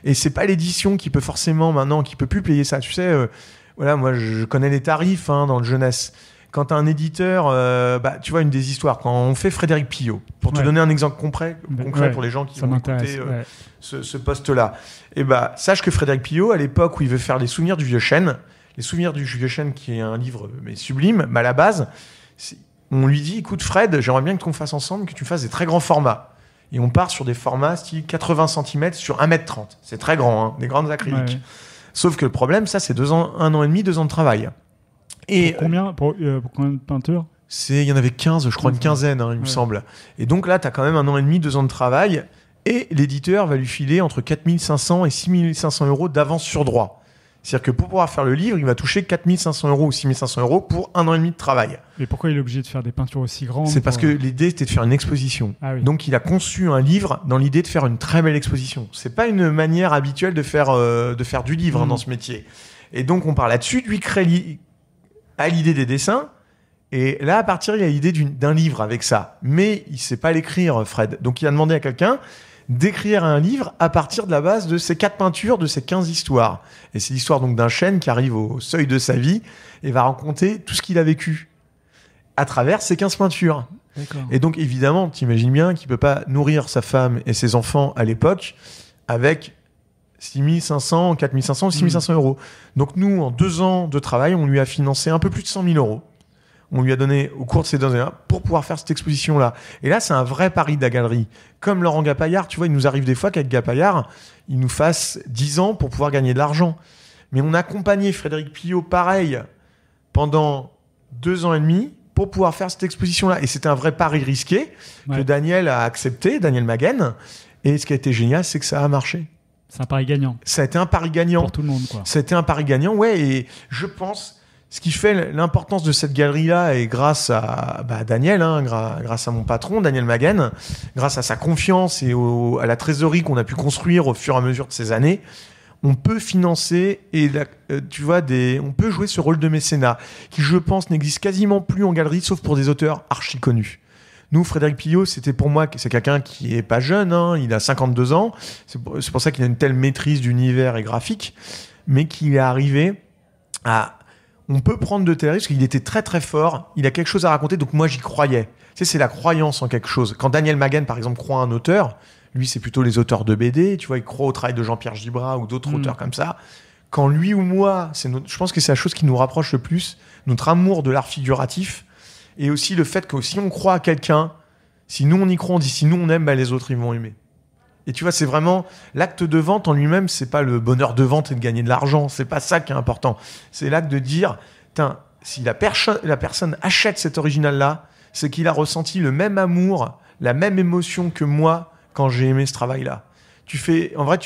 Et c'est pas l'édition qui peut forcément maintenant, qui peut plus payer ça. Tu sais, euh, voilà, moi je connais les tarifs hein, dans le jeunesse. Quand un éditeur, euh, bah, tu vois une des histoires. Quand on fait Frédéric Pillot, pour te donner un exemple concret, concret pour les gens qui vont écouter euh, ce, poste-là, et eh bah sache que Frédéric Pillot, à l'époque où il veut faire les souvenirs du vieux chêne, les souvenirs du vieux chêne qui est un livre mais sublime, mais à la base, on lui dit écoute Fred, j'aimerais bien que qu'on fasse ensemble, que tu fasses des très grands formats. Et on part sur des formats style 80 cm sur 1m30. C'est très grand, hein, des grandes acryliques. Sauf que le problème, ça, c'est deux ans, un an et demi, deux ans de travail. Et combien, euh, pour, combien de peintures Il y en avait 15, je crois, une quinzaine, hein, il me semble. Et donc là, tu as quand même un an et demi, deux ans de travail. Et l'éditeur va lui filer entre 4500 et 6500 euros d'avance sur droit. C'est-à-dire que pour pouvoir faire le livre, il va toucher 4500 euros ou 6500 euros pour un an et demi de travail. Mais pourquoi il est obligé de faire des peintures aussi grandes C'est parce que euh, l'idée c'était de faire une exposition. Ah donc il a conçu un livre dans l'idée de faire une très belle exposition. C'est pas une manière habituelle de faire, euh, de faire du livre hein, mm. dans ce métier. Et donc on part là-dessus, lui crée à l'idée des dessins. Et là, à partir, il a l'idée d'un livre avec ça. Mais il sait pas l'écrire, Fred. Donc il a demandé à quelqu'un d'écrire un livre à partir de la base de ces quatre peintures, de ces 15 histoires. Et c'est l'histoire donc d'un chêne qui arrive au seuil de sa vie et va raconter tout ce qu'il a vécu à travers ces 15 peintures. Et donc évidemment, t'imagines bien qu'il peut pas nourrir sa femme et ses enfants à l'époque avec 6500, 4500, 6500 euros. Donc nous, en deux ans de travail, on lui a financé un peu plus de 100 000 euros on lui a donné au cours de ces deux années pour pouvoir faire cette exposition-là. Et là, c'est un vrai pari de la galerie. Comme Laurent Gapaillard, tu vois, il nous arrive des fois qu'avec Gapaillard, il nous fasse 10 ans pour pouvoir gagner de l'argent. Mais on a accompagné Frédéric Pillot, pareil, pendant deux ans et demi pour pouvoir faire cette exposition-là. Et c'était un vrai pari risqué que Daniel a accepté, Daniel Maguen. Et ce qui a été génial, c'est que ça a marché. C'est un pari gagnant. Ça a été un pari gagnant. Pour tout le monde, quoi. Ça un pari gagnant, ouais. Et je pense ce qui fait l'importance de cette galerie-là, et grâce à bah, Daniel, hein, grâce à mon patron, Daniel Magan, grâce à sa confiance et à la trésorerie qu'on a pu construire au fur et à mesure de ces années, on peut financer et euh, tu vois des, on peut jouer ce rôle de mécénat qui, je pense, n'existe quasiment plus en galerie, sauf pour des auteurs archi connus. Nous, Frédéric Pillot, c'était pour moi, c'est quelqu'un qui est pas jeune, hein, il a 52 ans, c'est pour, pour ça qu'il a une telle maîtrise d'univers et graphique, mais qu'il est arrivé à on peut prendre de Terry parce qu'il était très très fort. Il a quelque chose à raconter. Donc moi j'y croyais. Tu sais, c'est la croyance en quelque chose. Quand Daniel Magan par exemple croit à un auteur, lui c'est plutôt les auteurs de BD. Tu vois, il croit au travail de Jean-Pierre Gibras ou d'autres hmm. auteurs comme ça. Quand lui ou moi, c'est je pense que c'est la chose qui nous rapproche le plus, notre amour de l'art figuratif et aussi le fait que si on croit à quelqu'un, si nous on y croit, on dit si nous on aime, bah, les autres ils vont aimer. Et tu vois, c'est vraiment l'acte de vente en lui-même, c'est pas le bonheur de vente et de gagner de l'argent, c'est pas ça qui est important. C'est l'acte de dire, tiens, si la, personne achète cet original-là, c'est qu'il a ressenti le même amour, la même émotion que moi quand j'ai aimé ce travail-là. Tu fais, en vrai,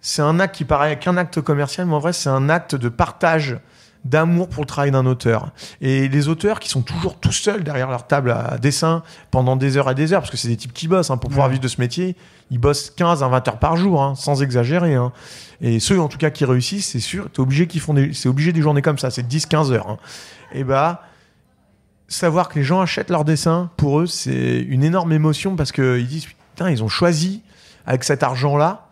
c'est un acte qui paraît qu'un acte commercial, mais en vrai, c'est un acte de partage d'amour pour le travail d'un auteur. Et les auteurs qui sont toujours tout seuls derrière leur table à dessin pendant des heures et des heures, parce que c'est des types qui bossent, hein, pour pouvoir vivre de ce métier, ils bossent 15 à 20 heures par jour, hein, sans exagérer. Hein. Et ceux en tout cas qui réussissent, c'est sûr, t'es obligé qu'ils font des, c'est obligé des journées comme ça, c'est 10-15 heures. Et bah, savoir que les gens achètent leurs dessins, pour eux, c'est une énorme émotion parce qu'ils disent, putain, ils ont choisi avec cet argent-là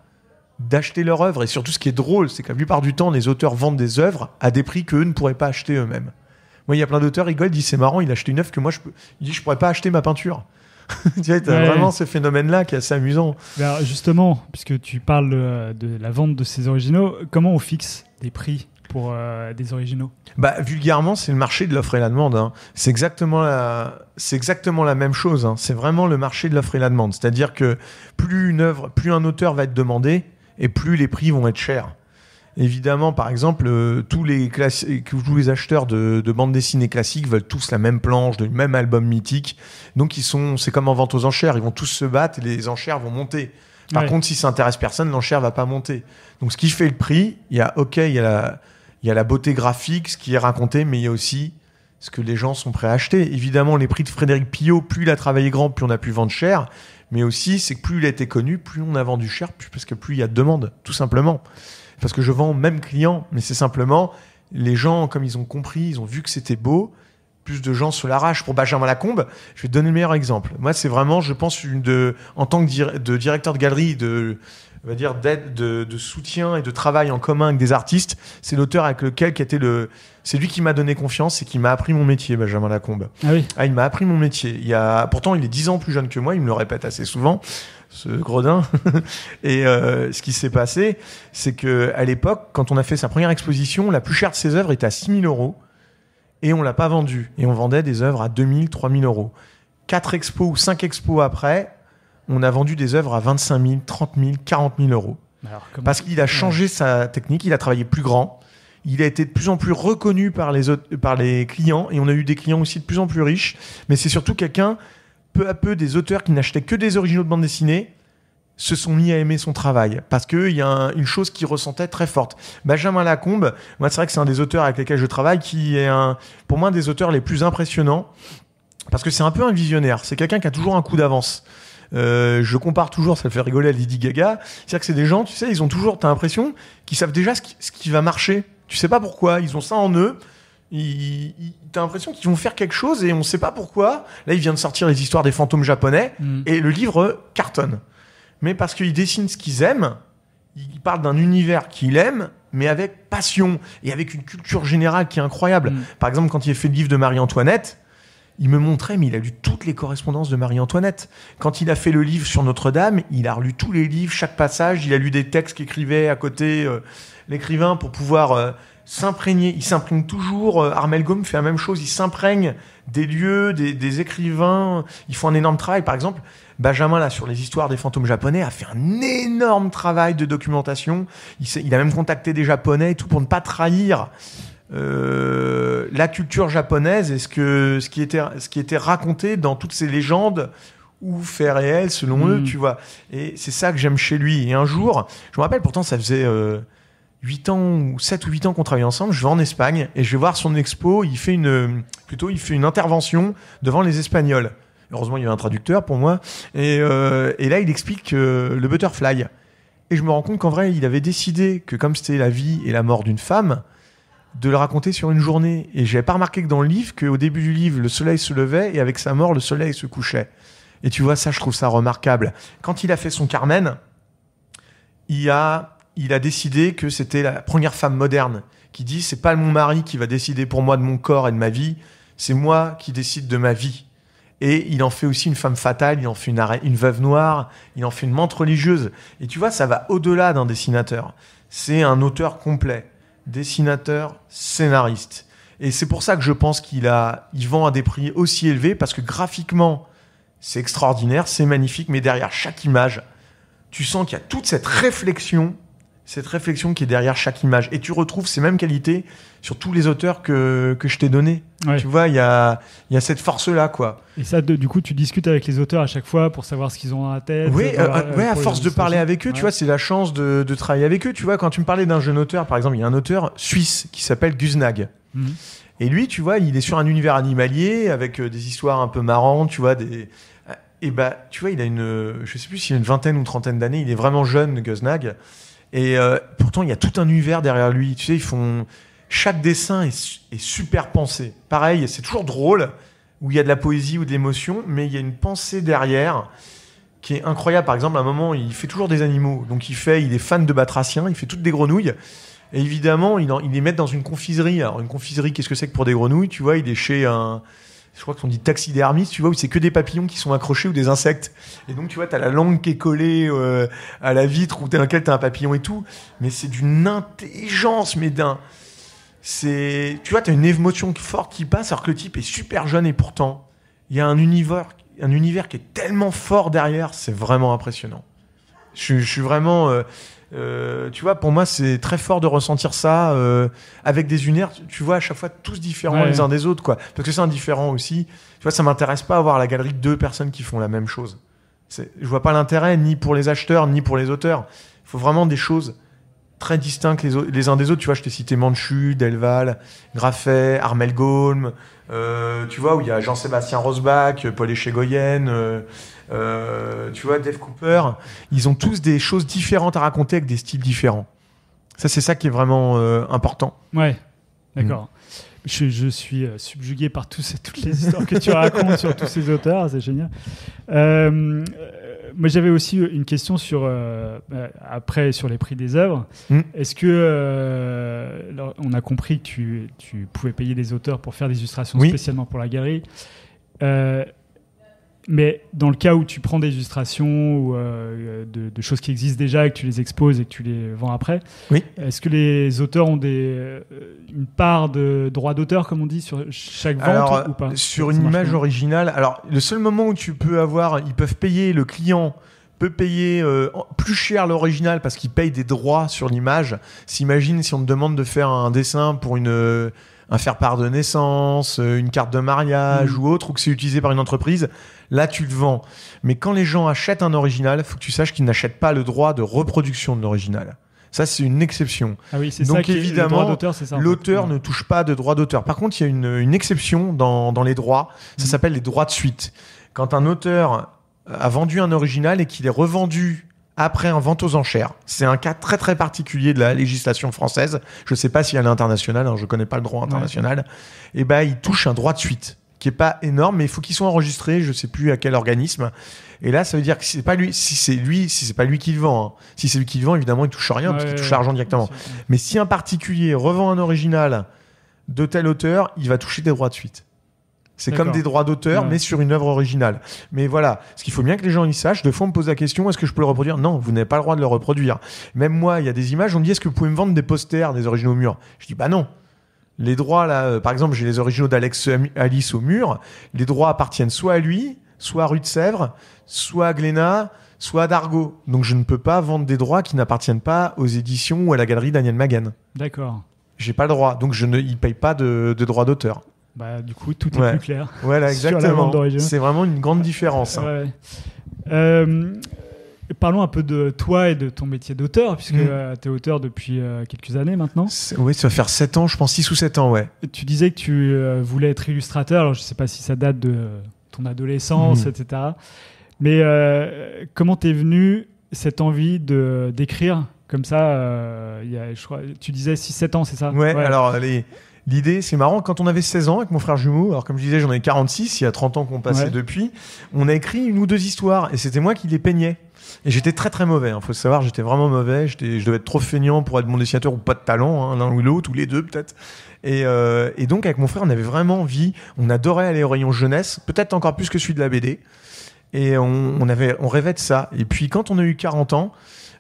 d'acheter leur œuvre. Et surtout, ce qui est drôle, c'est que la plupart du temps, les auteurs vendent des œuvres à des prix qu'eux ne pourraient pas acheter eux-mêmes. Moi, il y a plein d'auteurs, ils rigolent, disent c'est marrant, il a acheté une œuvre que moi, je peux... je pourrais pas acheter ma peinture. tu vois, vraiment ce phénomène-là qui est assez amusant. Ben, justement, puisque tu parles euh, de la vente de ces originaux, comment on fixe des prix pour euh, des originaux bah, Vulgairement, c'est le marché de l'offre et la demande. Hein. C'est exactement la... exactement la même chose. Hein. C'est vraiment le marché de l'offre et la demande. C'est-à-dire que plus une œuvre, plus un auteur va être demandé, et plus les prix vont être chers. Évidemment, par exemple, euh, tous, les acheteurs de, bandes dessinées classiques veulent tous la même planche, le même album mythique. Donc, ils sont, c'est comme en vente aux enchères, ils vont tous se battre et les enchères vont monter. Par contre, si ça intéresse personne, l'enchère va pas monter. Donc, ce qui fait le prix, il y a, ok, il y il y a la beauté graphique, ce qui est raconté, mais il y a aussi ce que les gens sont prêts à acheter. Évidemment, les prix de Frédéric Pillot, plus il a travaillé grand, plus on a pu vendre cher mais aussi c'est que plus il a été connu, plus on a vendu cher, parce que plus il y a de demande, tout simplement. Parce que je vends même client, mais c'est simplement les gens, comme ils ont compris, ils ont vu que c'était beau, plus de gens se l'arrachent. Pour Benjamin Lacombe, je vais donner le meilleur exemple. Moi, c'est vraiment, je pense, en tant que directeur de galerie, de, on va dire, d'aide, de, soutien et de travail en commun avec des artistes. C'est l'auteur avec lequel qui était le, c'est lui qui m'a donné confiance et qui m'a appris mon métier, Benjamin Lacombe. Ah oui. Ah, il m'a appris mon métier. Il y a, pourtant, il est dix ans plus jeune que moi. Il me le répète assez souvent, ce gredin. et euh, ce qui s'est passé, c'est que à l'époque, quand on a fait sa première exposition, la plus chère de ses œuvres était à 6000 euros et on l'a pas vendue. Et on vendait des œuvres à 2000, 3000 euros. Quatre expos ou cinq expos après, on a vendu des œuvres à 25 000, 30 000, 40 000 euros. parce qu'il a changé sa technique, il a travaillé plus grand, il a été de plus en plus reconnu par les, par les clients, et on a eu des clients aussi de plus en plus riches, mais c'est surtout quelqu'un, peu à peu, des auteurs qui n'achetaient que des originaux de bande dessinée, se sont mis à aimer son travail parce qu'il y a une chose qui ressentait très forte. Benjamin Lacombe, moi c'est vrai que c'est un des auteurs avec lesquels je travaille qui est pour moi un des auteurs les plus impressionnants parce que c'est un peu un visionnaire. C'est quelqu'un qui a toujours un coup d'avance. Euh, je compare toujours, ça me fait rigoler à Lady Gaga. C'est-à-dire que c'est des gens, tu sais, ils ont toujours, t'as l'impression qu'ils savent déjà ce qui, va marcher. Tu sais pas pourquoi, ils ont ça en eux. T'as l'impression qu'ils vont faire quelque chose et on sait pas pourquoi. Là, il vient de sortir les histoires des fantômes japonais mm. et le livre cartonne. Mais parce qu'ils dessinent ce qu'ils aiment, ils parlent d'un univers qu'ils aiment mais avec passion et avec une culture générale qui est incroyable. Mm. Par exemple, quand il a fait le livre de Marie-Antoinette, il me montrait, mais il a lu toutes les correspondances de Marie-Antoinette. Quand il a fait le livre sur Notre-Dame, il a relu tous les livres, chaque passage, il a lu des textes qu'écrivait à côté euh, l'écrivain pour pouvoir euh, s'imprégner. Il s'imprègne toujours, euh, Armel Gaume fait la même chose, il s'imprègne des lieux, des, écrivains, ils font un énorme travail. Par exemple, Benjamin, là, sur les histoires des fantômes japonais, a fait un énorme travail de documentation. Il, il a même contacté des japonais tout pour ne pas trahir euh, la culture japonaise et ce, que, ce, qui était, ce qui était raconté dans toutes ces légendes ou fait réel selon eux, hmm. tu vois. Et c'est ça que j'aime chez lui. Et un jour, je me rappelle pourtant, ça faisait 8 euh, ans ou 7 ou 8 ans qu'on travaillait ensemble, je vais en Espagne et je vais voir son expo, il fait une plutôt il fait une intervention devant les espagnols. Heureusement, il y a un traducteur pour moi et, euh, là il explique le butterfly. Et je me rends compte qu'en vrai, il avait décidé que comme c'était la vie et la mort d'une femme, de le raconter sur une journée. Et j'avais pas remarqué que dans le livre, qu'au début du livre, le soleil se levait et avec sa mort, le soleil se couchait. Et tu vois, ça, je trouve ça remarquable. Quand il a fait son Carmen, il a, il a décidé que c'était la première femme moderne qui dit c'est pas mon mari qui va décider pour moi de mon corps et de ma vie, c'est moi qui décide de ma vie. Et il en fait aussi une femme fatale, il en fait une, une veuve noire, il en fait une mente religieuse. Et tu vois, ça va au-delà d'un dessinateur. C'est un auteur complet dessinateur, scénariste. Et c'est pour ça que je pense qu'il a, il vend à des prix aussi élevés parce que graphiquement, c'est extraordinaire, c'est magnifique, mais derrière chaque image, tu sens qu'il y a toute cette réflexion cette réflexion qui est derrière chaque image. Et tu retrouves ces mêmes qualités sur tous les auteurs que, que je t'ai donnés. Tu vois, il y a, y a cette force-là, quoi. Et ça, du coup, tu discutes avec les auteurs à chaque fois pour savoir ce qu'ils ont à la tête. Oui, ouais, euh, euh, à force de parler avec eux, tu vois, c'est la chance de, de, travailler avec eux. Tu vois, quand tu me parlais d'un jeune auteur, par exemple, il y a un auteur suisse qui s'appelle Guznag. Mhm. Et lui, tu vois, il est sur un univers animalier avec euh, des histoires un peu marrantes, tu vois, des, et bah, tu vois, il a une, je sais plus s'il a une vingtaine ou trentaine d'années, il est vraiment jeune, Guznag. Et euh, pourtant, il y a tout un univers derrière lui. Tu sais, ils font. Chaque dessin est, super pensé. Pareil, c'est toujours drôle, où il y a de la poésie ou de l'émotion, mais il y a une pensée derrière qui est incroyable. Par exemple, à un moment, il fait toujours des animaux. Donc, il fait, il est fan de batraciens. il fait toutes des grenouilles. Et évidemment, il, il les met dans une confiserie. Alors, une confiserie, qu'est-ce que c'est que pour des grenouilles Tu vois, il est chez un je crois qu'on dit taxidermiste, tu vois, où c'est que des papillons qui sont accrochés ou des insectes. Et donc, tu vois, t'as la langue qui est collée euh, à la vitre ou dans laquelle t'as un papillon et tout. Mais c'est d'une intelligence, mais C'est. Tu vois, t'as une émotion forte qui passe alors que le type est super jeune et pourtant, il y a un univers, un univers qui est tellement fort derrière, c'est vraiment impressionnant. Je, suis vraiment. Euh, euh, tu vois, pour moi, c'est très fort de ressentir ça euh, avec des unaires tu vois, à chaque fois tous différents les uns des autres, quoi. Parce que c'est indifférent aussi. Tu vois, ça m'intéresse pas à voir la galerie de deux personnes qui font la même chose. Je vois pas l'intérêt ni pour les acheteurs ni pour les auteurs. Il faut vraiment des choses très distinctes les, uns des autres. Tu vois, je t'ai cité Manchu, Delval, Graffet, Armel Gaulm. Euh, tu vois, où il y a Jean-Sébastien Rosbach, Paul Echegoyen, euh, euh, tu vois, Dave Cooper. Ils ont tous des choses différentes à raconter avec des styles différents. Ça, c'est ça qui est vraiment important. Ouais, d'accord je, suis euh, subjugué par toutes les histoires que tu racontes sur tous ces auteurs, c'est génial. Euh, euh, moi, j'avais aussi une question sur après sur les prix des œuvres. Hmm. Est-ce que on a compris que tu, pouvais payer des auteurs pour faire des illustrations spécialement pour la galerie mais dans le cas où tu prends des illustrations ou, euh, de, choses qui existent déjà et que tu les exposes et que tu les vends après, est-ce que les auteurs ont des, euh, une part de droit d'auteur, comme on dit, sur chaque vente ou pas euh, Sur une image originale, alors le seul moment où tu peux avoir, ils peuvent payer le client peut payer plus cher l'original parce qu'il paye des droits sur l'image. S'imagine si on te demande de faire un dessin pour une un faire-part de naissance, euh, une carte de mariage mm. ou autre, ou que c'est utilisé par une entreprise, là tu le vends. Mais quand les gens achètent un original, faut que tu saches qu'ils n'achètent pas le droit de reproduction de l'original. Ça, c'est une exception. Ah Donc, ça évidemment, l'auteur mm. ne touche pas de droit d'auteur. Par contre, il y a une, exception dans, dans, les droits. Ça mm. s'appelle les droits de suite. Quand un auteur a vendu un original et qu'il est revendu après un vente aux enchères. C'est un cas très très particulier de la législation française. Je ne sais pas si elle est internationale, hein, je ne connais pas le droit international. Et eh ben, il touche un droit de suite qui est pas énorme, mais il faut qu'ils soient enregistrés. Je ne sais plus à quel organisme. Et là, ça veut dire que c'est pas lui, si c'est lui, si c'est pas lui qui le vend. Hein. Si c'est lui qui le vend, évidemment, il touche rien parce qu'il touche l'argent directement. Mais si un particulier revend un original de tel auteur, il va toucher des droits de suite. C'est comme des droits d'auteur, mais sur une œuvre originale. Mais voilà, ce qu'il faut bien que les gens y sachent, de fois on me pose la question, est-ce que je peux le reproduire Non, vous n'avez pas le droit de le reproduire. Même moi, il y a des images, on me dit, est-ce que vous pouvez me vendre des posters des originaux au mur Je dis, bah non. Les droits, là, euh, par exemple, j'ai les originaux d'Alex Alice au mur, les droits appartiennent soit à lui, soit à Rue de Sèvres, soit à Glénat, soit à Dargo. Donc je ne peux pas vendre des droits qui n'appartiennent pas aux éditions ou à la galerie Daniel Magan. D'accord. J'ai pas le droit, donc je ne, paye pas de droits d'auteur bah, du coup, tout est plus clair. Voilà, exactement. C'est vraiment une grande différence. Hein. Euh, parlons un peu de toi et de ton métier d'auteur, puisque mm. euh, tu es auteur depuis euh, quelques années maintenant. Oui, ça va faire 7 ans, je pense 6 ou 7 ans, ouais. Tu disais que tu voulais être illustrateur, alors je ne sais pas si ça date de ton adolescence, mm. etc. Mais comment t'es venu cette envie de d'écrire comme ça, Il y a, je crois, tu disais 6-7 ans, c'est ça ouais, alors les, l'idée, c'est marrant, quand on avait 16 ans avec mon frère jumeau, alors comme je disais, j'en ai 46, il y a 30 ans qu'on passait depuis, on a écrit une ou deux histoires et c'était moi qui les peignais. Et j'étais très très mauvais, il hein, faut savoir, j'étais vraiment mauvais, je devais être trop feignant pour être mon dessinateur ou pas de talent, hein, l'un ou l'autre, ou les deux peut-être. Euh, et, donc avec mon frère, on avait vraiment envie, on adorait aller au rayon jeunesse, peut-être encore plus que celui de la BD. Et on, avait, on rêvait de ça. Et puis quand on a eu 40 ans,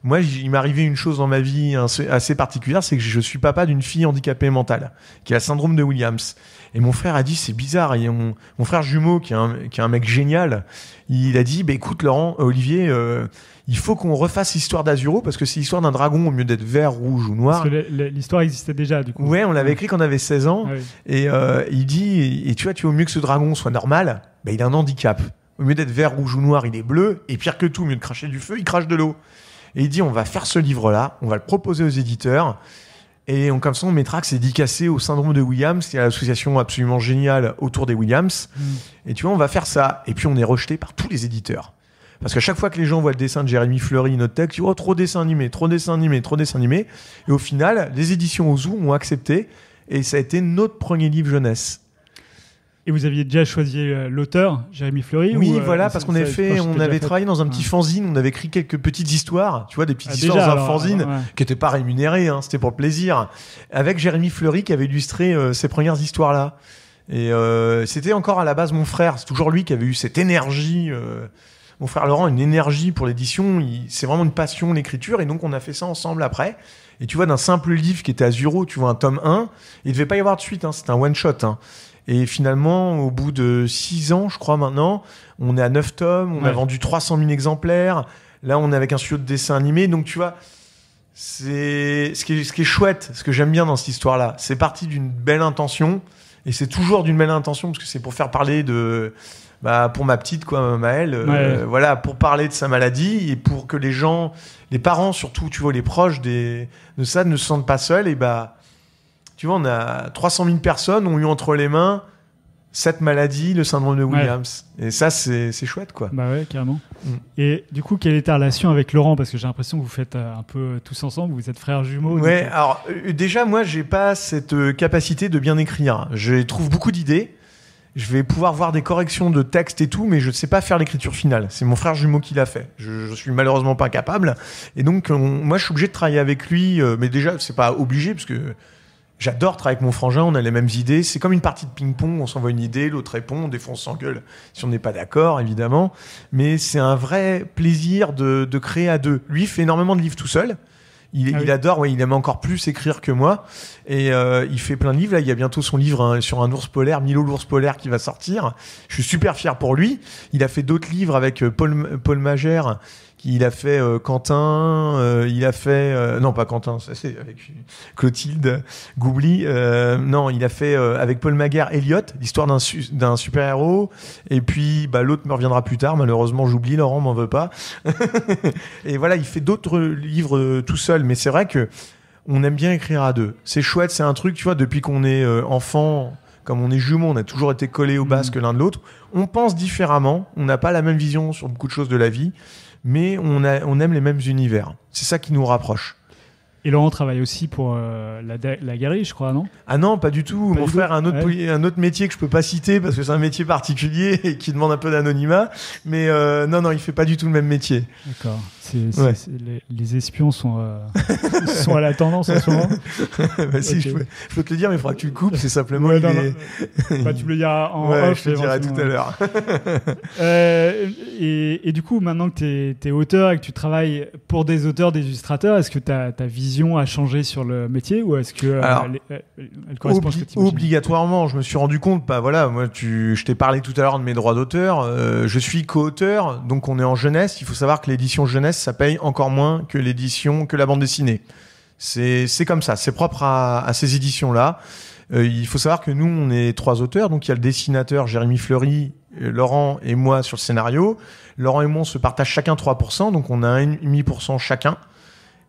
moi, il m'est arrivé une chose dans ma vie assez particulière, c'est que je suis papa d'une fille handicapée mentale, qui a le syndrome de Williams. Et mon frère a dit, c'est bizarre, et mon, frère jumeau, qui est, un, mec génial, il a dit, bah, écoute Laurent, euh, Olivier, euh, il faut qu'on refasse l'histoire d'Azuro parce que c'est l'histoire d'un dragon au mieux d'être vert, rouge ou noir. Parce que l'histoire existait déjà, du coup. Ouais, on l'avait écrit quand on avait 16 ans. Ah et euh, il dit, et tu vois, tu veux mieux que ce dragon soit normal, bah, il a un handicap. Au mieux d'être vert, rouge ou noir, il est bleu. Et pire que tout, au mieux de cracher du feu, il crache de l'eau. Et il dit, on va faire ce livre-là, on va le proposer aux éditeurs. Et on, comme ça, on mettra que c'est dédicacé au syndrome de Williams, qui est l'association absolument géniale autour des Williams. Mm. Et tu vois, on va faire ça. Et puis, on est rejeté par tous les éditeurs. Parce qu'à chaque fois que les gens voient le dessin de Jérémy Fleury, notre texte, ils disent, oh, trop dessin animé, trop dessin animé, trop dessin animé. Et au final, les éditions Ozu ont accepté. Et ça a été notre premier livre jeunesse. Et vous aviez déjà choisi euh, l'auteur, Jérémy Fleury Oui, euh, voilà, parce qu'on avait fait, on avait travaillé dans un petit fanzine, on avait écrit quelques petites histoires, tu vois, des petites ah, histoires dans un fanzine qui n'étaient pas rémunérées, hein, c'était pour plaisir, avec Jérémy Fleury qui avait illustré euh, ces premières histoires-là. Et c'était encore à la base mon frère, c'est toujours lui qui avait eu cette énergie. mon frère Laurent, une énergie pour l'édition, c'est vraiment une passion l'écriture, et donc on a fait ça ensemble après. Et tu vois, d'un simple livre qui était à Zuro, tu vois, un tome 1, il devait pas y avoir de suite, hein, c'était un one-shot. Hein. Et finalement, au bout de 6 ans, je crois maintenant, on est à 9 tomes, on a vendu 300 000 exemplaires. Là, on est avec un studio de dessin animé. Donc, tu vois, c'est ce qui est, ce qui est chouette, ce que j'aime bien dans cette histoire-là. C'est parti d'une belle intention. Et c'est toujours d'une belle intention, parce que c'est pour faire parler de. Bah, pour ma petite, quoi, Maëlle. Euh, voilà, pour parler de sa maladie et pour que les gens, les parents surtout, tu vois, les proches des, de ça ne se sentent pas seuls. Et bah on a 300 000 personnes ont eu entre les mains cette maladie, le syndrome de Williams. Et ça, c'est chouette, quoi. Bah ouais, carrément. Mm. Et du coup, quelle est ta relation avec Laurent Parce que j'ai l'impression que vous faites euh, un peu euh, tous ensemble, vous êtes frères jumeaux. Ouais, euh, alors déjà, moi, j'ai pas cette capacité de bien écrire. Je trouve beaucoup d'idées. Je vais pouvoir voir des corrections de texte et tout, mais je ne sais pas faire l'écriture finale. C'est mon frère jumeau qui l'a fait. Je, suis malheureusement pas capable. Et donc, moi, je suis obligé de travailler avec lui. mais déjà, c'est pas obligé, parce que J'adore travailler avec mon frangin, on a les mêmes idées. C'est comme une partie de ping-pong, on s'envoie une idée, l'autre répond, On défonce sans gueule si on n'est pas d'accord, évidemment. Mais c'est un vrai plaisir de, créer à deux. Lui, fait énormément de livres tout seul. Il, ah il adore, il aime encore plus écrire que moi. Et euh, il fait plein de livres. Là, il y a bientôt son livre hein, sur un ours polaire, Milo l'ours polaire, qui va sortir. Je suis super fier pour lui. Il a fait d'autres livres avec euh, Paul, Paul Magère il a fait euh, Quentin, euh, il a fait euh, non pas Quentin, ça c'est avec Clotilde Goubli. non, il a fait avec Paul Maguire Elliot, l'histoire d'un super héros. Et puis bah, l'autre me reviendra plus tard. Malheureusement, j'oublie Laurent m'en veut pas. et voilà, il fait d'autres livres tout seul. Mais c'est vrai que on aime bien écrire à deux. C'est chouette, c'est un truc, tu vois, depuis qu'on est enfant comme on est jumeaux, on a toujours été collés au mmh. basque l'un de l'autre, on pense différemment, on n'a pas la même vision sur beaucoup de choses de la vie mais on, a, on aime les mêmes univers. C'est ça qui nous rapproche. Et Laurent travaille aussi pour euh, la, la, galerie, je crois, non Ah non, pas du tout. Mon frère a un, autre, un autre métier que je peux pas citer parce que c'est un métier particulier et qui demande un peu d'anonymat. Mais euh, non, non, il fait pas du tout le même métier. D'accord les, espions sont, euh, sont à la tendance en ce moment. Bah, je, peux, te le dire, mais il faudra que tu le coupes. C'est simplement. Bah, tu me le diras en off, Je te le dirai tout à l'heure. Euh, et, du coup, maintenant que tu es, auteur et que tu travailles pour des auteurs, des illustrateurs, est-ce que ta, ta vision a changé sur le métier ou est-ce que euh, elle, correspond à ce que Obligatoirement, je me suis rendu compte. Bah voilà, moi, je t'ai parlé tout à l'heure de mes droits d'auteur. je suis co-auteur, donc on est en jeunesse. Il faut savoir que l'édition jeunesse ça paye encore moins que l'édition, que la bande dessinée. C'est comme ça, c'est propre à, ces éditions-là. Euh, il faut savoir que nous, on est trois auteurs, donc il y a le dessinateur Jérémy Fleury, euh, Laurent et moi sur le scénario. Laurent et moi, on se partage chacun 3%, donc on a 1,5% chacun.